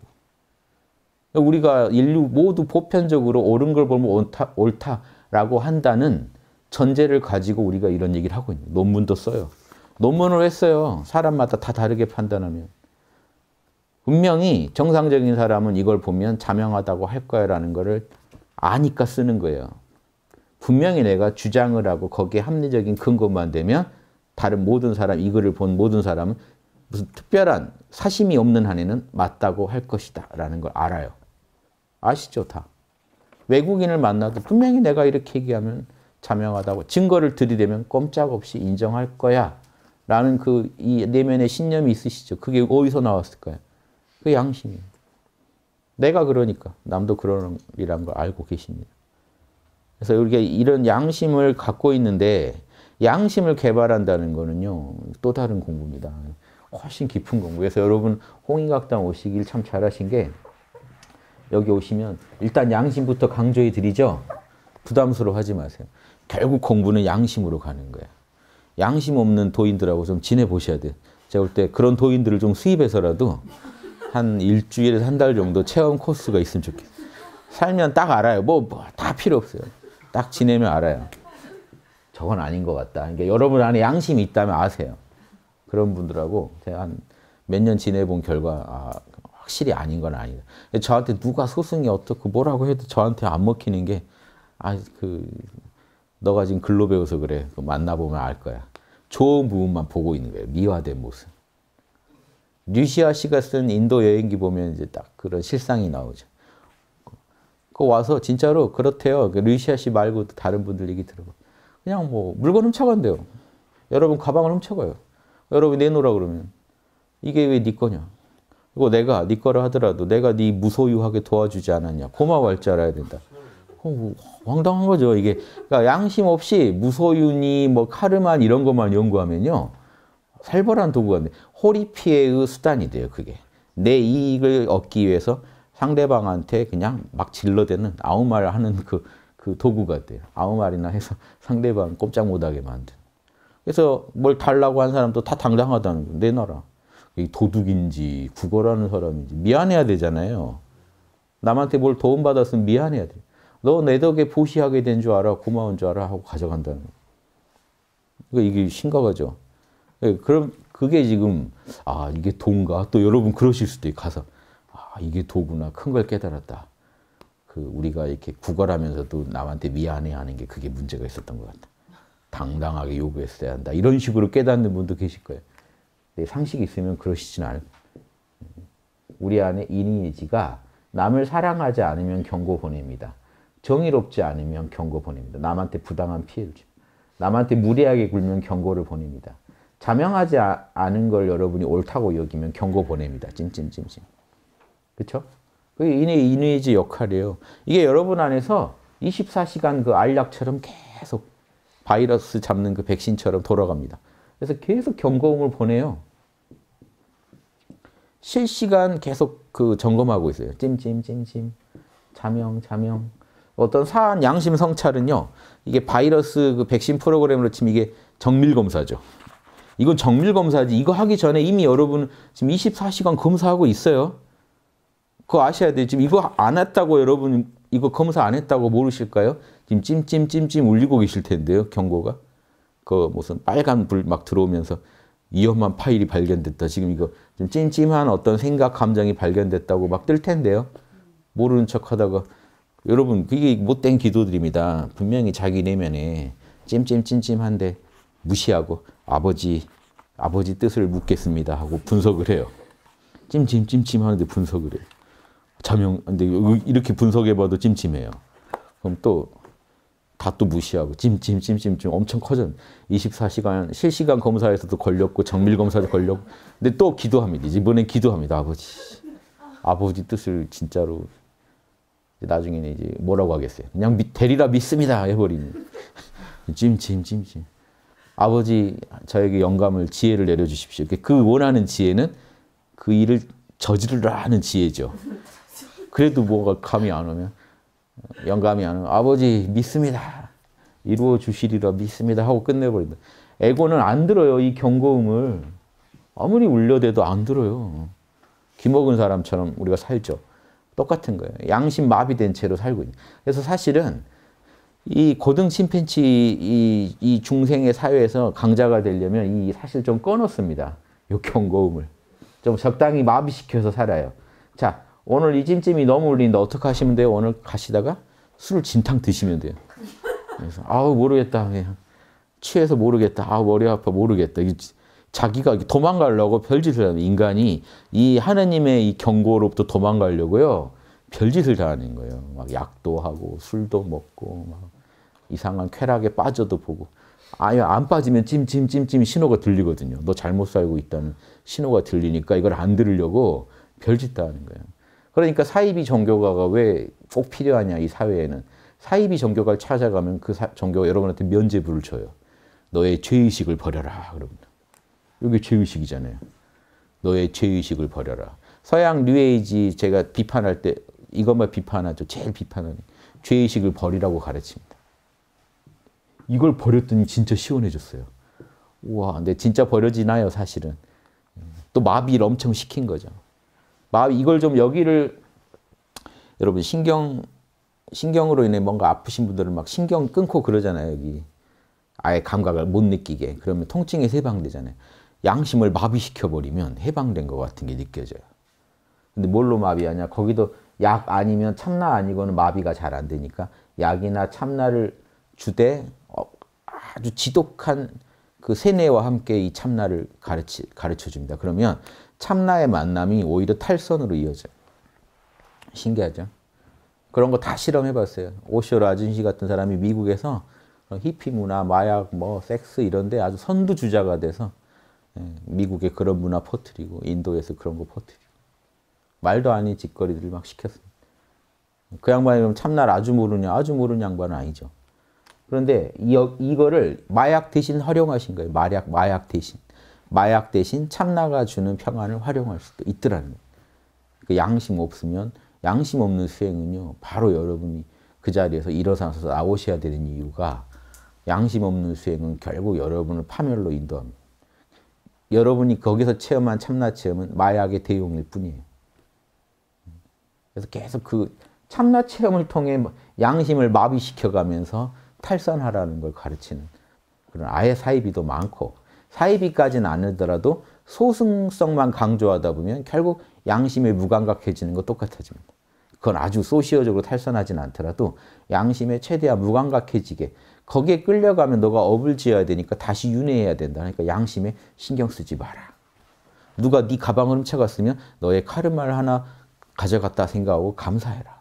우리가 인류 모두 보편적으로 옳은 걸 보면 옳다, 옳다라고 한다는 전제를 가지고 우리가 이런 얘기를 하고 있는 논문도 써요. 논문을 했어요. 사람마다 다 다르게 판단하면. 분명히 정상적인 사람은 이걸 보면 자명하다고 할 거야라는 거를 아니까 쓰는 거예요. 분명히 내가 주장을 하고 거기에 합리적인 근거만 되면 다른 모든 사람, 이 글을 본 모든 사람은 무슨 특별한 사심이 없는 한에는 맞다고 할 것이다 라는 걸 알아요. 아시죠 다. 외국인을 만나도 분명히 내가 이렇게 얘기하면 자명하다고 증거를 들이대면 꼼짝없이 인정할 거야 라는 그 이 내면의 신념이 있으시죠. 그게 어디서 나왔을까요? 그 양심이에요. 내가 그러니까 남도 그러는 이란 걸 알고 계십니다. 그래서 우리가 이런 양심을 갖고 있는데 양심을 개발한다는 거는요. 또 다른 공부입니다. 훨씬 깊은 공부. 에서 여러분 홍인각당 오시길 참 잘하신 게 여기 오시면 일단 양심부터 강조해 드리죠. 부담스러워하지 마세요. 결국 공부는 양심으로 가는 거예요. 양심 없는 도인들하고 좀 지내보셔야 돼요. 제가 볼 때 그런 도인들을 좀 수입해서라도 한 일주일에서 한 달 정도 체험 코스가 있으면 좋겠어요. 살면 딱 알아요. 뭐, 뭐 다 필요 없어요. 딱 지내면 알아요. 저건 아닌 것 같다. 그러니까 여러분 안에 양심이 있다면 아세요. 그런 분들하고 제가 한 몇 년 지내본 결과 아, 확실히 아닌 건 아니다. 저한테 누가 소승이 어떻고 뭐라고 해도 저한테 안 먹히는 게 아, 그 너가 지금 글로 배워서 그래. 만나보면 알 거야. 좋은 부분만 보고 있는 거예요. 미화된 모습. 류시아 씨가 쓴 인도 여행기 보면 이제 딱 그런 실상이 나오죠. 그 와서 진짜로 그렇대요. 류시아 그 씨 말고 다른 분들 얘기 들어봐. 그냥 뭐 물건 훔쳐간대요. 여러분 가방을 훔쳐가요. 여러분 내놓으라 그러면 이게 왜 네 거냐? 이거 내가 네거라 하더라도 내가 네 무소유하게 도와주지 않았냐? 고마워할 줄 알아야 된다. 뭐 황당한 거죠. 이게 그러니까 양심 없이 무소유니 뭐 카르만 이런 것만 연구하면요. 살벌한 도구가 돼. 호리 피해의 수단이 돼요, 그게. 내 이익을 얻기 위해서 상대방한테 그냥 막 질러대는 아무 말 하는 그, 그 도구가 돼요. 아무 말이나 해서 상대방 꼼짝 못하게 만든. 그래서 뭘 달라고 한 사람도 다 당당하다는 거 내놔라. 도둑인지 국어라는 사람인지 미안해야 되잖아요. 남한테 뭘 도움받았으면 미안해야 돼. 너 내 덕에 보시하게 된 줄 알아. 고마운 줄 알아. 하고 가져간다는 거. 그러니까 이게 심각하죠. 예, 그럼 그게 지금 아 이게 돈가? 또 여러분 그러실 수도 있어요. 가서. 이게 도구나 큰 걸 깨달았다. 그 우리가 이렇게 구걸하면서도 남한테 미안해하는 게 그게 문제가 있었던 것 같다. 당당하게 요구했어야 한다. 이런 식으로 깨닫는 분도 계실 거예요. 내 상식이 있으면 그러시진 않을 우리 안에 인의지가 남을 사랑하지 않으면 경고 보냅니다. 정의롭지 않으면 경고 보냅니다. 남한테 부당한 피해를 줍니다. 남한테 무리하게 굴면 경고를 보냅니다. 자명하지 않은 걸 여러분이 옳다고 여기면 경고 보냅니다. 찜찜찜찜. 그렇죠? 그게 인의 인의지 역할이에요. 이게 여러분 안에서 24시간 그 알약처럼 계속 바이러스 잡는 그 백신처럼 돌아갑니다. 그래서 계속 경고음을 보내요. 실시간 계속 그 점검하고 있어요. 찜찜찜찜, 자명, 자명. 어떤 사안 양심 성찰은요. 이게 바이러스 그 백신 프로그램으로 치면 이게 정밀 검사죠. 이건 정밀 검사지. 이거 하기 전에 이미 여러분 지금 24시간 검사하고 있어요. 그거 아셔야 돼요. 지금 이거 안 했다고 여러분 이거 검사 안 했다고 모르실까요? 지금 찜찜찜찜 울리고 계실 텐데요. 경고가. 그 무슨 빨간 불 막 들어오면서 위험한 파일이 발견됐다. 지금 이거 좀 찜찜한 어떤 생각, 감정이 발견됐다고 막 뜰 텐데요. 모르는 척 하다가 여러분 그게 못된 기도들입니다. 분명히 자기 내면에 찜찜찜찜한데 무시하고 아버지 아버지 뜻을 묻겠습니다 하고 분석을 해요. 찜찜찜찜 하는데 분석을 해요. 자명 근데 이렇게 분석해봐도 찜찜해요. 그럼 또 다 또 무시하고 찜찜찜찜찜 엄청 커져. 24시간 실시간 검사에서도 걸렸고 정밀 검사도 걸렸고. 근데 또 기도합니다. 이번엔 기도합니다. 아버지. 아버지 뜻을 진짜로 나중에는 이제 뭐라고 하겠어요? 그냥 미, 되리라 믿습니다 해버리 찜찜찜찜. 아버지 저에게 영감을 지혜를 내려주십시오. 그 원하는 지혜는 그 일을 저지르라 하는 지혜죠. 그래도 뭐가 감이 안 오면 영감이 안 오면 아버지 믿습니다. 이루어 주시리라 믿습니다 하고 끝내버린다. 에고는 안 들어요. 이 경고음을. 아무리 울려대도 안 들어요. 기먹은 사람처럼 우리가 살죠. 똑같은 거예요. 양심 마비된 채로 살고 있는. 그래서 사실은 이 고등 침팬치 이, 이 중생의 사회에서 강자가 되려면 이 사실 좀 꺼놓습니다. 요 경고음을. 좀 적당히 마비시켜서 살아요. 자, 오늘 이 찜찜이 너무 울린다. 어떻게 하시면 돼요? 오늘 가시다가 술을 진탕 드시면 돼요. 그래서 아우 모르겠다. 그냥 예. 취해서 모르겠다. 아 머리 아파 모르겠다. 자기가 도망가려고 별짓을 하는 인간이 이 하나님의 이 경고로부터 도망가려고요. 별짓을 다 하는 거예요. 막 약도 하고 술도 먹고 막 이상한 쾌락에 빠져도 보고 아예 안 빠지면 찜찜찜찜 신호가 들리거든요. 너 잘못 살고 있다는 신호가 들리니까 이걸 안 들으려고 별짓 다 하는 거예요. 그러니까 사이비 종교가가 왜 꼭 필요하냐 이 사회에는 사이비 종교가를 찾아가면 그 사, 종교가 여러분한테 면죄부를 줘요. 너의 죄의식을 버려라. 그러면 이게 죄의식이잖아요. 너의 죄의식을 버려라. 서양 뉴에이지 제가 비판할 때 이것만 비판하죠. 제일 비판하는 죄의식을 버리라고 가르칩니다. 이걸 버렸더니 진짜 시원해졌어요. 우와, 근데 진짜 버려지나요, 사실은? 또 마비를 엄청 시킨 거죠. 마음 이걸 좀 여기를 여러분 신경 신경으로 인해 뭔가 아프신 분들은 막 신경 끊고 그러잖아요 여기 아예 감각을 못 느끼게 그러면 통증이 해방되잖아요 양심을 마비시켜 버리면 해방된 것 같은 게 느껴져요 근데 뭘로 마비하냐 거기도 약 아니면 참나 아니고는 마비가 잘 안 되니까 약이나 참나를 주되 어, 아주 지독한 그 세뇌와 함께 이 참나를 가르치, 가르쳐 줍니다. 그러면 참나의 만남이 오히려 탈선으로 이어져요. 신기하죠? 그런 거 다 실험해 봤어요. 오쇼 라진시 같은 사람이 미국에서 히피 문화, 마약, 뭐 섹스 이런 데 아주 선두주자가 돼서 예, 미국의 그런 문화 퍼뜨리고 인도에서 그런 거 퍼뜨리고 말도 아닌 짓거리들 막 시켰습니다. 그 양반이 그럼 참날 아주 모르냐? 아주 모르는 양반은 아니죠. 그런데 이, 이거를 마약 대신 활용하신 거예요. 마약, 마약 대신. 마약 대신 참나가 주는 평안을 활용할 수도 있더라는 그 양심 없으면 양심 없는 수행은요. 바로 여러분이 그 자리에서 일어서서 나오셔야 되는 이유가 양심 없는 수행은 결국 여러분을 파멸로 인도합니다. 여러분이 거기서 체험한 참나 체험은 마약의 대용일 뿐이에요. 그래서 계속 그 참나 체험을 통해 양심을 마비시켜가면서 탈선하라는 걸 가르치는 그런 아예 사이비도 많고 사이비까지는 아니더라도 소승성만 강조하다 보면 결국 양심에 무감각해지는 것 똑같아집니다. 그건 아주 소시어적으로 탈선하진 않더라도 양심에 최대한 무감각해지게 거기에 끌려가면 너가 업을 지어야 되니까 다시 윤회해야 된다. 그러니까 양심에 신경 쓰지 마라. 누가 네 가방을 훔쳐갔으면 너의 카르마를 하나 가져갔다 생각하고 감사해라.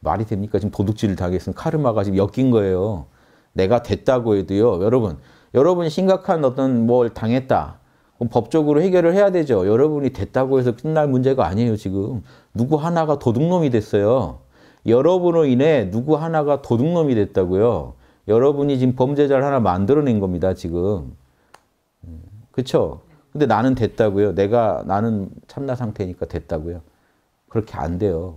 말이 됩니까? 지금 도둑질을 당했으면 카르마가 지금 엮인 거예요. 내가 됐다고 해도요. 여러분 여러분이 심각한 어떤 뭘 당했다. 법적으로 해결을 해야 되죠. 여러분이 됐다고 해서 끝날 문제가 아니에요, 지금. 누구 하나가 도둑놈이 됐어요. 여러분으로 인해 누구 하나가 도둑놈이 됐다고요. 여러분이 지금 범죄자를 하나 만들어낸 겁니다, 지금. 그렇죠? 근데 나는 됐다고요. 내가 나는 참나 상태니까 됐다고요. 그렇게 안 돼요.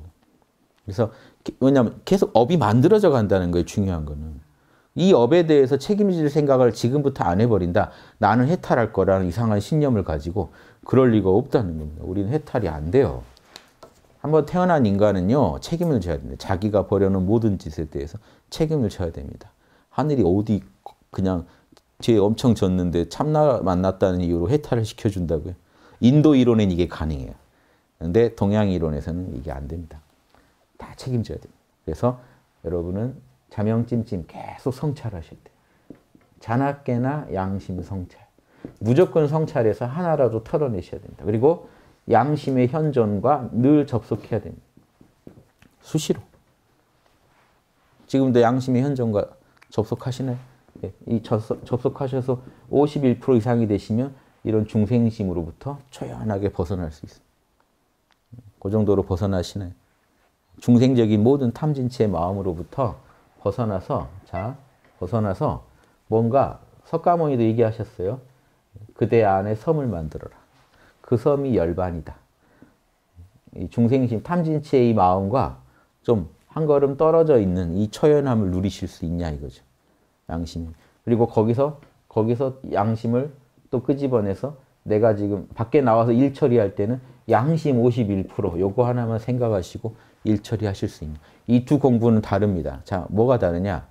그래서 왜냐면 계속 업이 만들어져 간다는 거예요. 중요한 거는. 이 업에 대해서 책임질 생각을 지금부터 안 해버린다. 나는 해탈할 거라는 이상한 신념을 가지고 그럴 리가 없다는 겁니다. 우리는 해탈이 안 돼요. 한번 태어난 인간은요. 책임을 져야 됩니다. 자기가 버려놓은 모든 짓에 대해서 책임을 져야 됩니다. 하늘이 어디 그냥 죄 엄청 졌는데 참나 만났다는 이유로 해탈을 시켜준다고요. 인도 이론엔 이게 가능해요. 근데 동양 이론에서는 이게 안 됩니다. 다 책임져야 됩니다. 그래서 여러분은 자명찜찜 계속 성찰하실 때 잔악계나 양심 성찰 무조건 성찰해서 하나라도 털어내셔야 됩니다. 그리고 양심의 현존과 늘 접속해야 됩니다. 수시로. 지금도 양심의 현존과 접속하시나요? 네. 이 접속하셔서 51% 이상이 되시면 이런 중생심으로부터 초연하게 벗어날 수 있습니다. 그 정도로 벗어나시나요? 중생적인 모든 탐진치의 마음으로부터 벗어나서 자 벗어나서 뭔가 석가모니도 얘기하셨어요. 그대 안에 섬을 만들어라. 그 섬이 열반이다. 이 중생심 탐진치의 이 마음과 좀 한 걸음 떨어져 있는 이 처연함을 누리실 수 있냐 이거죠. 양심. 그리고 거기서 거기서 양심을 또 끄집어내서 내가 지금 밖에 나와서 일 처리할 때는 양심 51% 요거 하나만 생각하시고 일 처리하실 수 있는 이 두 공부는 다릅니다. 자, 뭐가 다르냐?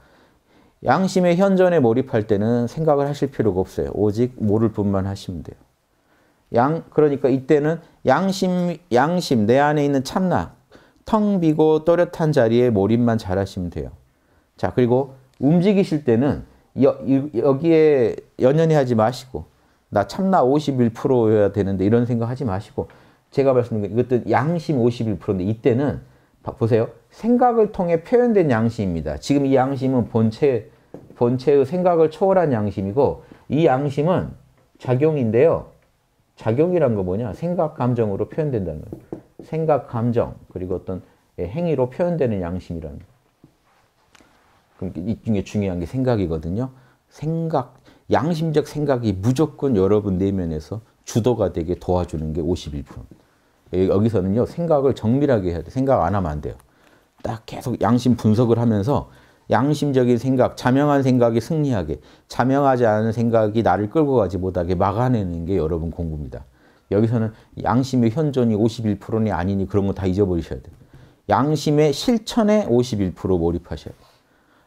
양심의 현전에 몰입할 때는 생각을 하실 필요가 없어요. 오직 모를 뿐만 하시면 돼요. 양 그러니까 이때는 양심 양심 내 안에 있는 참나 텅 비고 또렷한 자리에 몰입만 잘 하시면 돼요. 자, 그리고 움직이실 때는 여, 여기에 연연해 하지 마시고 나 참나 51%여야 되는데 이런 생각 하지 마시고 제가 말씀드린 건 이것도 양심 51%인데 이때는 보세요. 생각을 통해 표현된 양심입니다. 지금 이 양심은 본체, 본체의 생각을 초월한 양심이고 이 양심은 작용인데요. 작용이란 거 뭐냐? 생각, 감정으로 표현된다는 거예요. 생각, 감정, 그리고 어떤 행위로 표현되는 양심이라 그럼 그러니까 이 중에 중요한 게 생각이거든요. 생각, 양심적 생각이 무조건 여러분 내면에서 주도가 되게 도와주는 게5 1 예, 여기서는요 생각을 정밀하게 해야 돼 생각 안 하면 안 돼요 딱 계속 양심 분석을 하면서 양심적인 생각, 자명한 생각이 승리하게, 자명하지 않은 생각이 나를 끌고 가지 못하게 막아내는 게 여러분 공부입니다. 여기서는 양심의 현존이 51%니 아니니 그런 거 다 잊어버리셔야 돼요. 양심의 실천에 51% 몰입하셔야 돼요.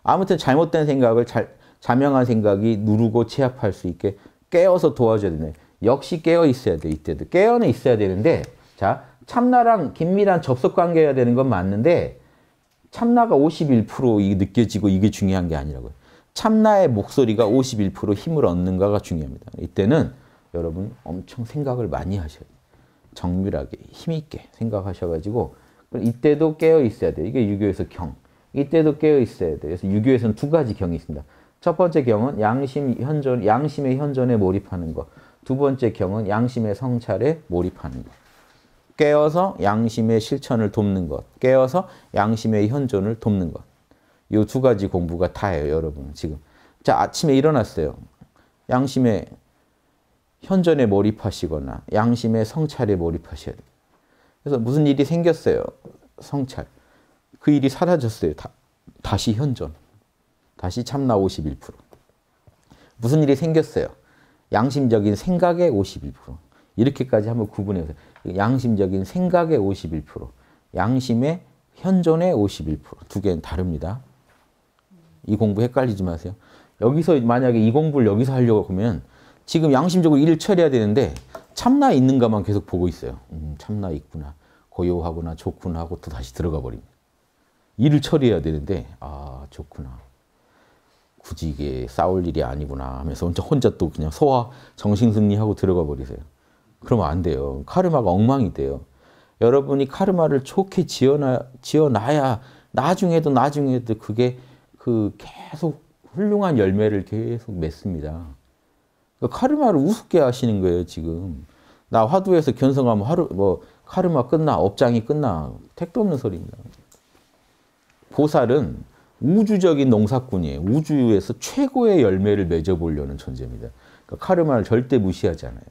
아무튼 잘못된 생각을 잘, 자명한 생각이 누르고 제압할 수 있게 깨어서 도와줘야 되네. 역시 깨어 있어야 돼, 이때도. 깨어는 있어야 되는데 자, 참나랑 긴밀한 접속 관계여야 되는 건 맞는데 참나가 51% 이게 느껴지고 이게 중요한 게 아니라고요. 참나의 목소리가 51% 힘을 얻는가가 중요합니다. 이때는 여러분 엄청 생각을 많이 하셔야 돼요. 정밀하게, 힘있게 생각하셔가지고 이때도 깨어 있어야 돼요. 이게 유교에서 경. 이때도 깨어 있어야 돼요. 그래서 유교에서는 두 가지 경이 있습니다. 첫 번째 경은 양심 현존, 양심의 현존에 몰입하는 것. 두 번째 경은 양심의 성찰에 몰입하는 것. 깨어서 양심의 실천을 돕는 것, 깨어서 양심의 현존을 돕는 것. 이 두 가지 공부가 다예요, 여러분. 지금. 자, 아침에 일어났어요. 양심의 현존에 몰입하시거나 양심의 성찰에 몰입하셔야 돼요. 그래서 무슨 일이 생겼어요. 성찰. 그 일이 사라졌어요. 다, 다시 현존. 다시 참나 51%. 무슨 일이 생겼어요. 양심적인 생각의 51%. 이렇게까지 한번 구분해보세요. 그 양심적인 생각의 51%, 양심의 현존의 51%두 개는 다릅니다. 이 공부 헷갈리지 마세요. 여기서 만약에 이 공부를 여기서 하려고 하면 지금 양심적으로 일을 처리해야 되는데 참나 있는가만 계속 보고 있어요. 음, 참나 있구나. 고요하구나. 좋구나 하고 또 다시 들어가 버립니다. 일을 처리해야 되는데 아 좋구나. 굳이 이게 싸울 일이 아니구나 하면서 혼자, 또 그냥 소화 정신승리하고 들어가 버리세요. 그러면 안 돼요. 카르마가 엉망이 돼요. 여러분이 카르마를 좋게 지어놔, 지어놔야 나중에도 나중에도 그게 그 계속 훌륭한 열매를 계속 맺습니다. 그러니까 카르마를 우습게 하시는 거예요, 지금. 나 화두에서 견성하면 하루, 뭐, 카르마 끝나, 업장이 끝나. 택도 없는 소리입니다. 보살은 우주적인 농사꾼이에요. 우주에서 최고의 열매를 맺어보려는 존재입니다. 그러니까 카르마를 절대 무시하지 않아요.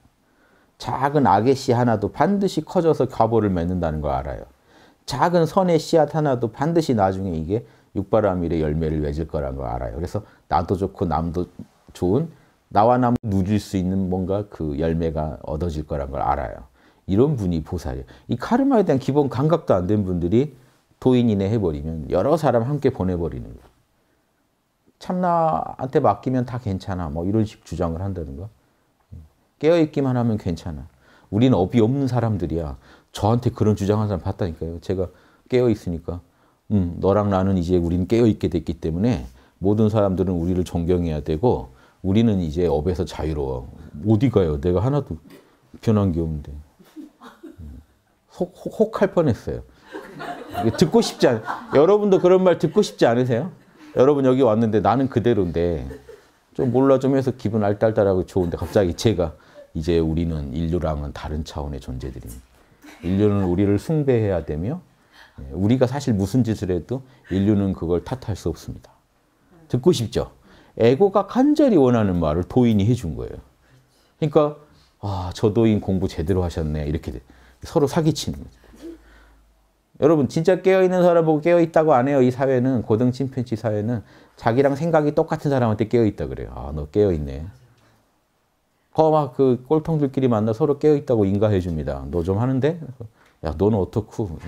작은 악의 씨 하나도 반드시 커져서 과보를 맺는다는 걸 알아요. 작은 선의 씨앗 하나도 반드시 나중에 이게 육바람일의 열매를 맺을 거라는 걸 알아요. 그래서 나도 좋고 남도 좋은 나와 남 누릴 수 있는 뭔가 그 열매가 얻어질 거란 걸 알아요. 이런 분이 보살이에요. 이 카르마에 대한 기본 감각도 안 된 분들이 도인이네 해버리면 여러 사람 함께 보내버리는 거예요. 참나한테 맡기면 다 괜찮아 뭐 이런 식 주장을 한다는 거. 깨어있기만 하면 괜찮아. 우리는 업이 없는 사람들이야. 저한테 그런 주장하는 사람 봤다니까요. 제가 깨어있으니까. 음, 너랑 나는 이제 우리는 깨어있게 됐기 때문에 모든 사람들은 우리를 존경해야 되고 우리는 이제 업에서 자유로워. 어디 가요? 내가 하나도 변한 게 없는데. 음. 혹, 혹, 할 뻔했어요. 듣고 싶지 않, 여러분도 그런 말 듣고 싶지 않으세요? 여러분 여기 왔는데 나는 그대로인데 좀 몰라 좀 해서 기분 알딸딸하고 좋은데 갑자기 제가 이제 우리는 인류랑은 다른 차원의 존재들입니다. 인류는 우리를 숭배해야 되며 예, 우리가 사실 무슨 짓을 해도 인류는 그걸 탓할 수 없습니다. 듣고 싶죠? 에고가 간절히 원하는 말을 도인이 해준 거예요. 그러니까 아, 저 도인 공부 제대로 하셨네 이렇게 돼. 서로 사기치는 거죠. 여러분 진짜 깨어있는 사람 보고 깨어있다고 안 해요. 이 사회는 고등 침팬치 사회는 자기랑 생각이 똑같은 사람한테 깨어있다 그래요. 아너 깨어있네. 거막그 꼴통들끼리 만나 서로 깨어있다고 인가해 줍니다. 너 좀 하는데? 야, 너는 어떻고?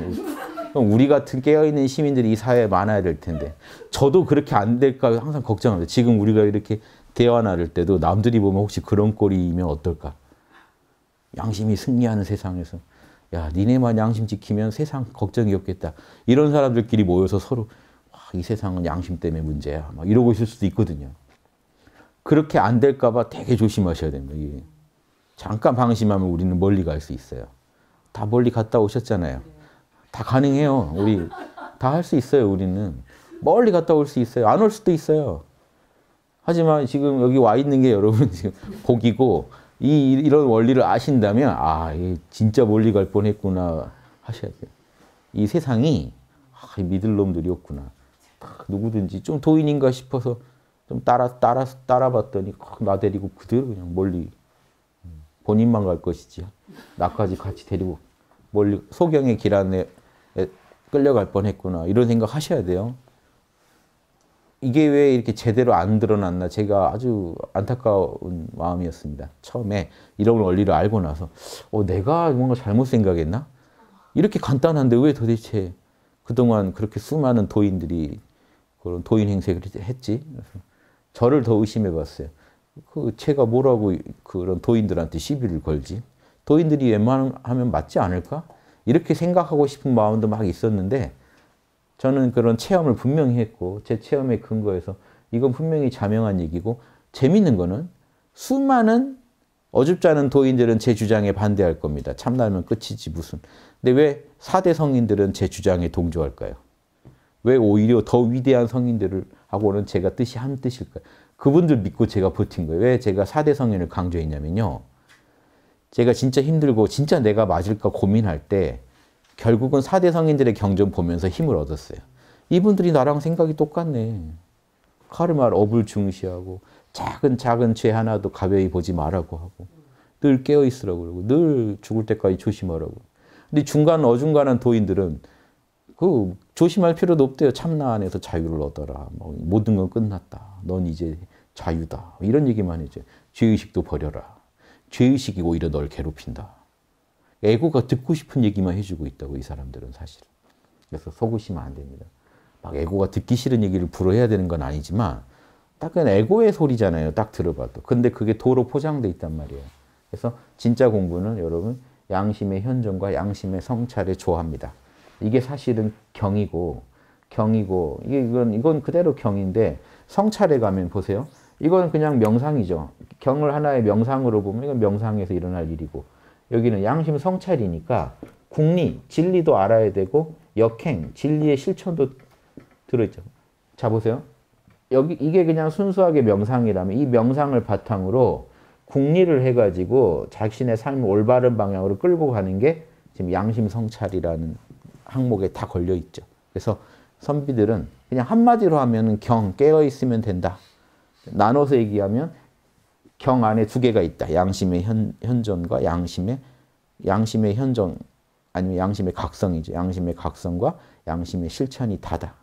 우리 같은 깨어있는 시민들이 이 사회에 많아야 될 텐데. 저도 그렇게 안 될까 항상 걱정합니다. 지금 우리가 이렇게 대화 나를 때도 남들이 보면 혹시 그런 꼴이면 어떨까? 양심이 승리하는 세상에서. 야, 니네만 양심 지키면 세상 걱정이 없겠다. 이런 사람들끼리 모여서 서로, 와, 이 세상은 양심 때문에 문제야. 막 이러고 있을 수도 있거든요. 그렇게 안 될까봐 되게 조심하셔야 됩니다. 잠깐 방심하면 우리는 멀리 갈 수 있어요. 다 멀리 갔다 오셨잖아요. 다 가능해요. 우리 다 할 수 있어요. 우리는 멀리 갔다 올 수 있어요. 안 올 수도 있어요. 하지만 지금 여기 와 있는 게 여러분 지금 복이고 이 이런 원리를 아신다면 아 진짜 멀리 갈 뻔했구나 하셔야 돼요. 이 세상이 아, 믿을 놈들이었구나. 누구든지 좀 도인인가 싶어서 좀 따라 따라 따라봤더니 나 데리고 그대로 그냥 멀리 음, 본인만 갈 것이지 나까지 같이 데리고 멀리 소경의 길 안에 끌려갈 뻔했구나 이런 생각 하셔야 돼요. 이게 왜 이렇게 제대로 안 드러났나 제가 아주 안타까운 마음이었습니다. 처음에 이런 원리를 알고 나서 어, 내가 뭔가 잘못 생각했나? 이렇게 간단한데 왜 도대체 그동안 그렇게 수많은 도인들이 그런 도인 행세를 했지? 저를 더 의심해 봤어요. 그 제가 뭐라고 그런 도인들한테 시비를 걸지? 도인들이 웬만하면 맞지 않을까? 이렇게 생각하고 싶은 마음도 막 있었는데 저는 그런 체험을 분명히 했고 제 체험에 근거해서 이건 분명히 자명한 얘기고 재밌는 거는 수많은 어줍지 은 도인들은 제 주장에 반대할 겁니다. 참나면 끝이지 무슨. 근데 왜 4대 성인들은 제 주장에 동조할까요? 왜 오히려 더 위대한 성인들을 하고는 제가 뜻이 한 뜻일 거예요. 그분들 믿고 제가 버틴 거예요. 왜 제가 4대 성인을 강조했냐면요. 제가 진짜 힘들고 진짜 내가 맞을까 고민할 때 결국은 4대 성인들의 경전 보면서 힘을 얻었어요. 이분들이 나랑 생각이 똑같네. 카르말 업을 중시하고 작은 작은 죄 하나도 가벼이 보지 말라고 하고 늘 깨어 있으라고 그러고 늘 죽을 때까지 조심하라고. 근데 중간 어중간한 도인들은 그 조심할 필요도 없대요. 참나 안에서 자유를 얻어라. 뭐 모든 건 끝났다. 넌 이제 자유다. 이런 얘기만 해줘. 죄의식도 버려라. 죄의식이 오히려 널 괴롭힌다. 에고가 듣고 싶은 얘기만 해주고 있다고 이 사람들은 사실. 그래서 속으시면 안 됩니다. 막 에고가 듣기 싫은 얘기를 불어해야 되는 건 아니지만 딱 그냥 에고의 소리잖아요. 딱 들어봐도. 근데 그게 도로 포장돼 있단 말이에요. 그래서 진짜 공부는 여러분 양심의 현존과 양심의 성찰에 조합니다. 이게 사실은 경이고 경이고 이게 이건 이건 그대로 경인데 성찰에 가면 보세요. 이건 그냥 명상이죠. 경을 하나의 명상으로 보면 이건 명상에서 일어날 일이고 여기는 양심 성찰이니까 국리, 진리도 알아야 되고 역행, 진리의 실천도 들어있죠. 자 보세요. 여기 이게 그냥 순수하게 명상이라면 이 명상을 바탕으로 국리를 해가지고 자신의 삶을 올바른 방향으로 끌고 가는 게 지금 양심 성찰이라는 항목에 다 걸려 있죠. 그래서 선비들은 그냥 한마디로 하면 경, 깨어 있으면 된다. 나눠서 얘기하면 경 안에 두 개가 있다. 양심의 현, 현전과 양심의 양심의 현정 아니면 양심의 각성이죠. 양심의 각성과 양심의 실천이 다다.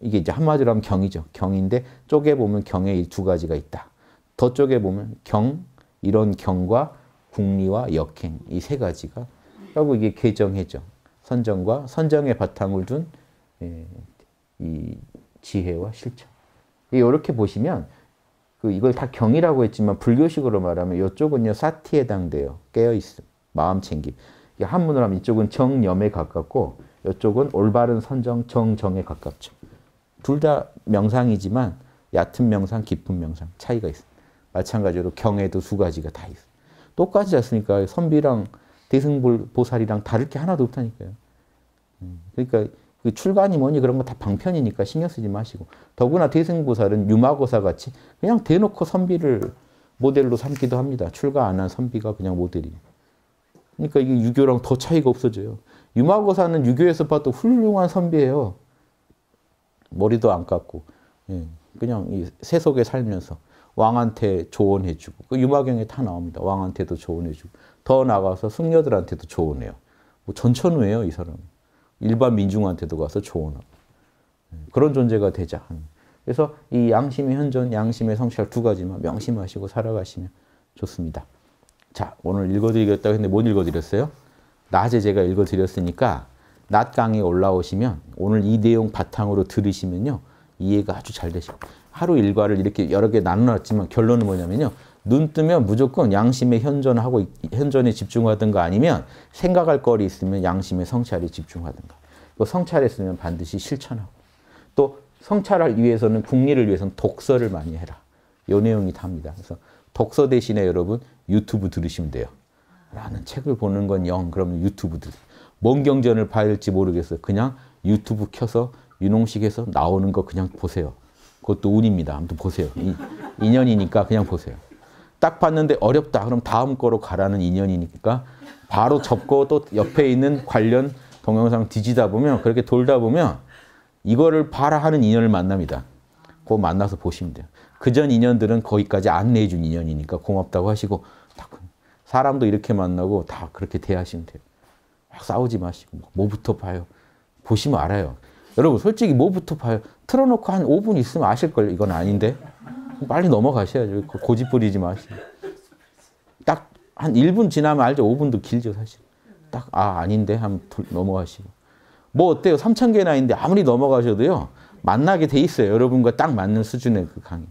이게 이제 한마디로 하면 경이죠. 경인데 쪼개 보면 경의 이두 가지가 있다. 더 쪼개 보면 경 이런 경과 국리와 역행 이 세 가지가 결국 이게 개정해죠. 선정과 선정의 바탕을 둔이 예, 지혜와 실천. 이렇게 보시면 그 이걸 다 경이라고 했지만 불교식으로 말하면 이쪽은요 사티에 해당돼요. 깨어있음, 마음 챙김. 한문으로 하면 이쪽은 정념에 가깝고 이쪽은 올바른 선정, 정정에 가깝죠. 둘 다 명상이지만 얕은 명상, 깊은 명상 차이가 있습니 마찬가지로 경에도 두 가지가 다 있어요. 똑같지 않습니까? 선비랑 대승보살이랑 다를 게 하나도 없다니까요. 음, 그러니까 그 출간이 뭐니 그런 거 다 방편이니까 신경 쓰지 마시고 더구나 대승보살은 유마고사 같이 그냥 대놓고 선비를 모델로 삼기도 합니다. 출가 안 한 선비가 그냥 모델이. 그러니까 이게 유교랑 더 차이가 없어져요. 유마고사는 유교에서 봐도 훌륭한 선비예요. 머리도 안 깎고 예, 그냥 세속에 살면서 왕한테 조언해주고 그 유마경에 다 나옵니다. 왕한테도 조언해주고 더 나가서 승려들한테도 조언해요. 뭐 전천후예요, 이 사람. 일반 민중한테도 가서 조언하고. 네, 그런 존재가 되자 그래서 이 양심의 현존, 양심의 성찰 두 가지만 명심하시고 살아가시면 좋습니다. 자, 오늘 읽어드리겠다고 했는데 못 읽어드렸어요? 낮에 제가 읽어드렸으니까 낮 강의 올라오시면 오늘 이 내용 바탕으로 들으시면요. 이해가 아주 잘 되십니다. 하루 일과를 이렇게 여러 개 나눠놨지만 결론은 뭐냐면요. 눈 뜨면 무조건 양심에 현존하고 현존에 집중하든가 아니면 생각할 거리 있으면 양심의 성찰에 집중하든가. 또 성찰했으면 반드시 실천하고 또 성찰을 위해서는 국리를 위해서는 독서를 많이 해라. 요 내용이 답니다. 그래서 독서 대신에 여러분 유튜브 들으시면 돼요. 나는 책을 보는 건 영, 그러면 유튜브 들. 뭔 경전을 봐야 될지 모르겠어요. 그냥 유튜브 켜서 유농식에서 나오는 거 그냥 보세요. 그것도 운입니다. 아무튼 보세요. 인연이니까 그냥 보세요. 딱 봤는데 어렵다. 그럼 다음 거로 가라는 인연이니까 바로 접고 또 옆에 있는 관련 동영상 뒤지다 보면 그렇게 돌다 보면 이거를 봐라 하는 인연을 만납니다. 그거 만나서 보시면 돼요. 그전 인연들은 거기까지 안내해 준 인연이니까 고맙다고 하시고 사람도 이렇게 만나고 다 그렇게 대하시면 돼요. 막 싸우지 마시고 뭐부터 봐요. 보시면 알아요. 여러분 솔직히 뭐부터 봐요. 틀어놓고 한 5분 있으면 아실걸 이건 아닌데. 빨리 넘어가셔야죠. 고집 부리지 마시고. 딱한 1분 지나면 알죠. 5분도 길죠, 사실. 딱, 아, 아닌데? 하면 넘어가시고. 뭐 어때요? 3 0개나 있는데 아무리 넘어가셔도요. 만나게 돼 있어요. 여러분과 딱 맞는 수준의 그 강의.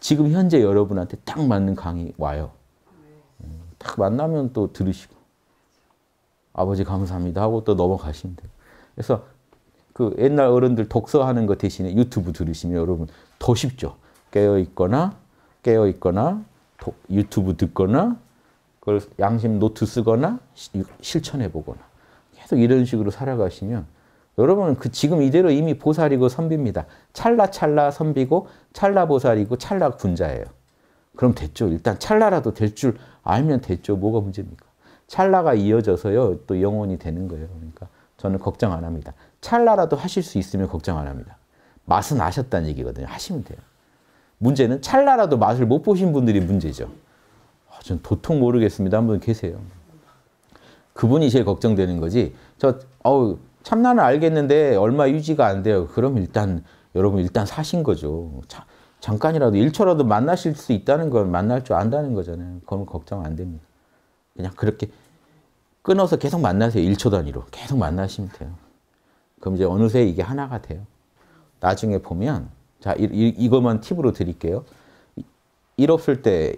지금 현재 여러분한테 딱 맞는 강의 와요. 음, 딱 만나면 또 들으시고. 아버지 감사합니다 하고 또 넘어가시면 돼요. 그래서 그 옛날 어른들 독서하는 거 대신에 유튜브 들으시면 여러분 더 쉽죠. 깨어 있거나 깨어 있거나 유튜브 듣거나 그걸 양심 노트 쓰거나 실천해 보거나 계속 이런 식으로 살아가시면 여러분은 그 지금 이대로 이미 보살이고 선비입니다. 찰나찰나 선비고 찰나 보살이고 찰나 군자예요. 그럼 됐죠. 일단 찰나라도 될 줄 알면 됐죠. 뭐가 문제입니까? 찰나가 이어져서요. 또영원이 되는 거예요. 그러니까 저는 걱정 안 합니다. 찰나라도 하실 수 있으면 걱정 안 합니다. 맛은 아셨다는 얘기거든요. 하시면 돼요. 문제는 찰나라도 맛을 못 보신 분들이 문제죠. 아, 전 도통 모르겠습니다. 한 분 계세요. 그분이 제일 걱정되는 거지. 저 어우 참나는 알겠는데 얼마 유지가 안 돼요. 그럼 일단 여러분 일단 사신 거죠. 자, 잠깐이라도 1초라도 만나실 수 있다는 건 만날 줄 안다는 거잖아요. 그건 걱정 안 됩니다. 그냥 그렇게 끊어서 계속 만나세요. 1초 단위로. 계속 만나시면 돼요. 그럼 이제 어느새 이게 하나가 돼요. 나중에 보면 자, 이, 이, 이것만 팁으로 드릴게요. 일 없을 때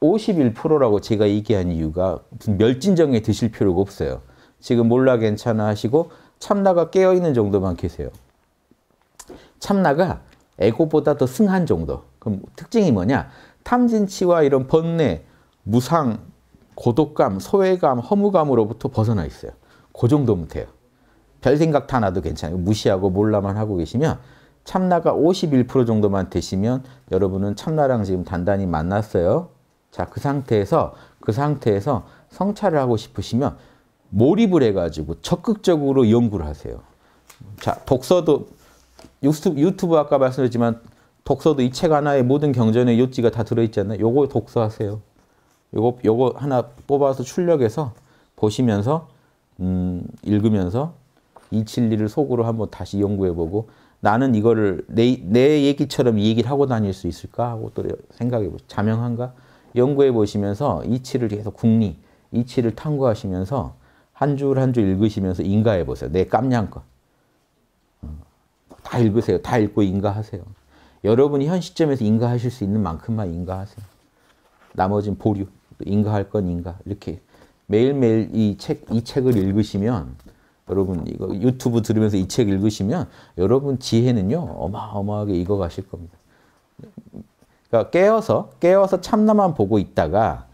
51%라고 제가 얘기한 이유가 멸진정에 드실 필요가 없어요. 지금 몰라 괜찮아 하시고 참나가 깨어있는 정도만 계세요. 참나가 에고보다 더 승한 정도. 그럼 특징이 뭐냐? 탐진치와 이런 번뇌, 무상, 고독감, 소외감, 허무감으로부터 벗어나 있어요. 그 정도면 돼요. 별 생각 다 나도 괜찮아요. 무시하고 몰라만 하고 계시면 참나가 51% 정도만 되시면 여러분은 참나랑 지금 단단히 만났어요. 자, 그 상태에서 그 상태에서 성찰을 하고 싶으시면 몰입을 해가지고 적극적으로 연구를 하세요. 자, 독서도 유튜브, 유튜브 아까 말씀드렸지만 독서도 이 책 하나에 모든 경전의 요지가 다 들어있잖아요. 요거 독서하세요. 요거 요거 하나 뽑아서 출력해서 보시면서 음, 읽으면서 이 진리를 속으로 한번 다시 연구해보고 나는 이거를 내, 내 얘기처럼 이 얘기를 하고 다닐 수 있을까 하고 또 생각해 보시 자명한가? 연구해 보시면서 이치를 계속 국리, 이치를 탐구하시면서 한 줄 한 줄 읽으시면서 인가해 보세요. 내 깜냥껏. 어, 다 읽으세요. 다 읽고 인가하세요. 여러분이 현 시점에서 인가하실 수 있는 만큼만 인가하세요. 나머진 보류, 인가할 건 인가. 이렇게 매일매일 이 책, 이 책을 읽으시면 여러분 이거 유튜브 들으면서 이 책 읽으시면 여러분 지혜는요 어마어마하게 익어가실 겁니다. 그러니까 깨어서 깨어서 참나만 보고 있다가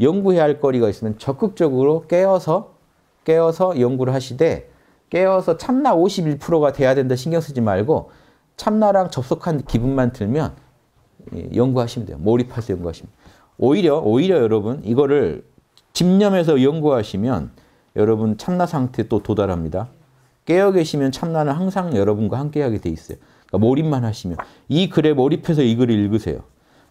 연구해야 할 거리가 있으면 적극적으로 깨어서 깨어서 연구를 하시되 깨어서 참나 51%가 돼야 된다 신경 쓰지 말고 참나랑 접속한 기분만 들면 예, 연구하시면 돼요. 몰입해서 연구하시면. 오히려 오히려 여러분 이거를 집념해서 연구하시면 여러분 참나 상태에 또 도달합니다. 깨어 계시면 참나는 항상 여러분과 함께하게 돼 있어요. 그러니까 몰입만 하시면. 이 글에 몰입해서 이 글을 읽으세요.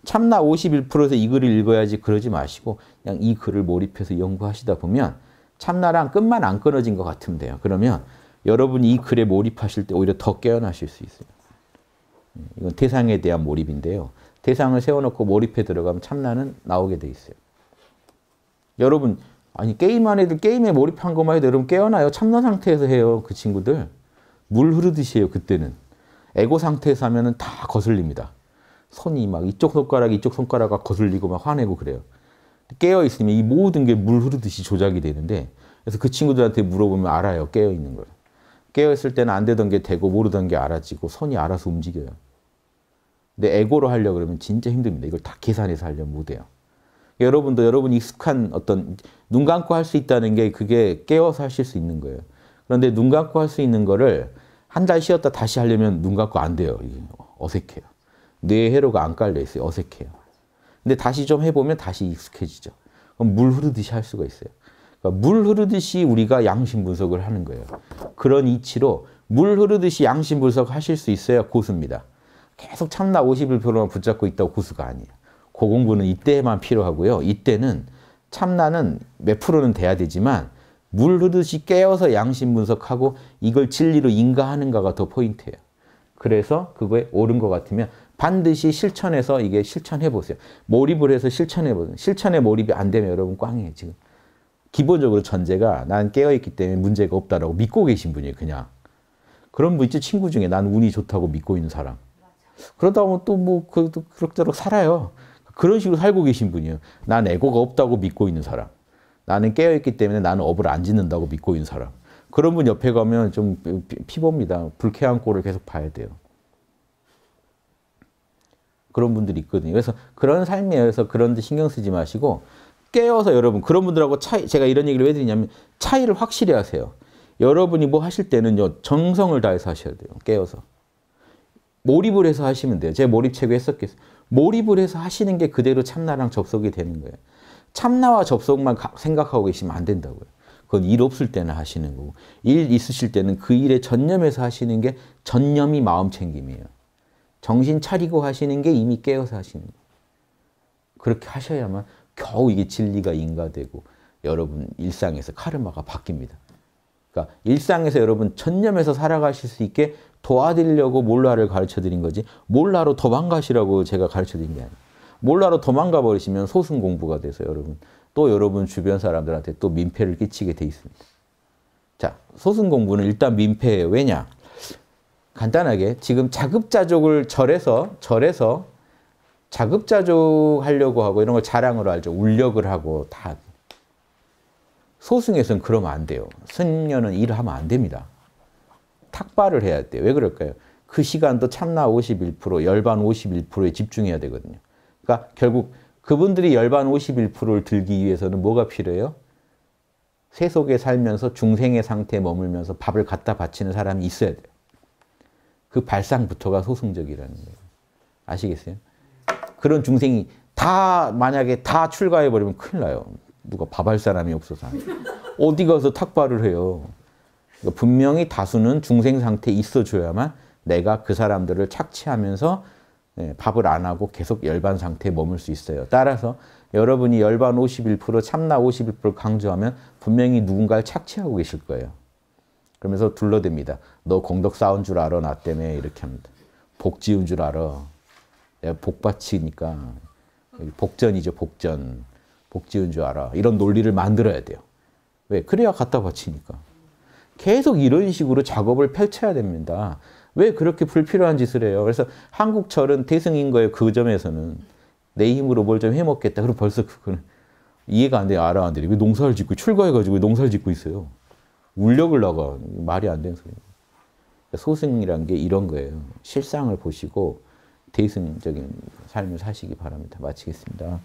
참나 51%에서 이 글을 읽어야지 그러지 마시고 그냥 이 글을 몰입해서 연구하시다 보면 참나랑 끝만 안 끊어진 것 같으면 돼요. 그러면 여러분이 이 글에 몰입하실 때 오히려 더 깨어나실 수 있어요. 예, 이건 대상에 대한 몰입인데요. 대상을 세워놓고 몰입해 들어가면 참나는 나오게 돼 있어요. 여러분 아니 게임만 해도 게임에 몰입한 것만 해도 여러분 깨어나요. 참나 상태에서 해요. 그 친구들. 물 흐르듯이 해요. 그때는. 에고 상태에서 하면 다 거슬립니다. 손이 막 이쪽 손가락 이쪽 손가락이 거슬리고 막 화내고 그래요. 깨어 있으면 이 모든 게 물 흐르듯이 조작이 되는데 그래서 그 친구들한테 물어보면 알아요. 깨어 있는 걸. 깨어 있을 때는 안 되던 게 되고 모르던 게 알아지고 손이 알아서 움직여요. 근데 에고로 하려 그러면 진짜 힘듭니다. 이걸 다 계산해서 하려면 못 해요. 여러분도 여러분 익숙한 어떤 눈 감고 할 수 있다는 게 그게 깨워서 하실 수 있는 거예요. 그런데 눈 감고 할 수 있는 거를 한 달 쉬었다 다시 하려면 눈 감고 안 돼요. 어색해요. 뇌 회로가 안 깔려 있어요. 어색해요. 근데 다시 좀 해보면 다시 익숙해지죠. 그럼 물 흐르듯이 할 수가 있어요. 그러니까 물 흐르듯이 우리가 양심 분석을 하는 거예요. 그런 이치로 물 흐르듯이 양심 분석 하실 수 있어야 고수입니다. 계속 참나 50일 표로만 붙잡고 있다고 고수가 아니에요. 고공부는 이때만 필요하고요. 이때는 참나는 몇 프로는 돼야 되지만 물 흐르듯이 깨어서 양심 분석하고 이걸 진리로 인가하는가가 더 포인트예요. 그래서 그거에 옳은 것 같으면 반드시 실천해서 이게 실천해 보세요. 몰입을 해서 실천해 보세요. 실천에 몰입이 안 되면 여러분 꽝이에요, 지금. 기본적으로 전제가 난 깨어있기 때문에 문제가 없다라고 믿고 계신 분이에요, 그냥. 그런 분 있지, 친구 중에 난 운이 좋다고 믿고 있는 사람. 그러다 보면 또 뭐, 그럭저럭 살아요. 그런 식으로 살고 계신 분이에요. 난 에고가 없다고 믿고 있는 사람. 나는 깨어있기 때문에 나는 업을 안 짓는다고 믿고 있는 사람. 그런 분 옆에 가면 좀 피봅니다. 불쾌한 꼴을 계속 봐야 돼요. 그런 분들이 있거든요. 그래서 그런 삶이에요. 그래서 그런 데 신경 쓰지 마시고 깨어서 여러분 그런 분들하고 차이 제가 이런 얘기를 왜 드리냐면 차이를 확실히 하세요. 여러분이 뭐 하실 때는요. 정성을 다해서 하셔야 돼요. 깨어서. 몰입을 해서 하시면 돼요. 제 몰입 책에 했었겠어요. 몰입을 해서 하시는 게 그대로 참나랑 접속이 되는 거예요. 참나와 접속만 생각하고 계시면 안 된다고요. 그건 일 없을 때는 하시는 거고 일 있으실 때는 그 일에 전념해서 하시는 게 전념이 마음 챙김이에요. 정신 차리고 하시는 게 이미 깨어서 하시는 거예요. 그렇게 하셔야만 겨우 이게 진리가 인가되고 여러분 일상에서 카르마가 바뀝니다. 그러니까 일상에서 여러분 전념해서 살아가실 수 있게 도와드리려고 몰라를 가르쳐 드린 거지 몰라로 도망가시라고 제가 가르쳐 드린 게 아니에요. 몰라로 도망가 버리시면 소승 공부가 돼서 여러분 또 여러분 주변 사람들한테 또 민폐를 끼치게 돼 있습니다. 자, 소승 공부는 일단 민폐예요. 왜냐? 간단하게 지금 자급자족을 절에서 절에서 자급자족 하려고 하고 이런 걸 자랑으로 알죠. 울력을 하고 다 소승에서는 그러면 안 돼요. 승려는 일을 하면 안 됩니다. 탁발을 해야 돼요. 왜 그럴까요? 그 시간도 참나 51%, 열반 51%에 집중해야 되거든요. 그러니까 결국 그분들이 열반 51%를 들기 위해서는 뭐가 필요해요? 세속에 살면서 중생의 상태에 머물면서 밥을 갖다 바치는 사람이 있어야 돼요. 그 발상부터가 소승적이라는 거예요. 아시겠어요? 그런 중생이 다 만약에 다 출가해 버리면 큰일 나요. 누가 밥할 사람이 없어서 어디 가서 탁발을 해요. 그러니까 분명히 다수는 중생 상태에 있어줘야만 내가 그 사람들을 착취하면서 예, 밥을 안 하고 계속 열반 상태에 머물 수 있어요. 따라서 여러분이 열반 51%, 참나 51%를 강조하면 분명히 누군가를 착취하고 계실 거예요. 그러면서 둘러댑니다. 너 공덕 싸운 줄 알아, 나 때문에. 이렇게 합니다. 복 지은 줄 알아. 내가 복 바치니까. 복전이죠, 복전. 복 지은 줄 알아. 이런 논리를 만들어야 돼요. 왜? 그래야 갖다 바치니까. 계속 이런 식으로 작업을 펼쳐야 됩니다. 왜 그렇게 불필요한 짓을 해요? 그래서 한국철은 태승인 거예요. 그 점에서는. 내 힘으로 뭘 좀 해먹겠다. 그럼 벌써 그거는 이해가 안 돼요. 아라한들왜 농사를 짓고, 출가해가지고 농사를 짓고 있어요. 울력을 나가. 말이 안 되는 소리예요. 그러니까 소승이란 게 이런 거예요. 실상을 보시고 대승적인 삶을 사시기 바랍니다. 마치겠습니다.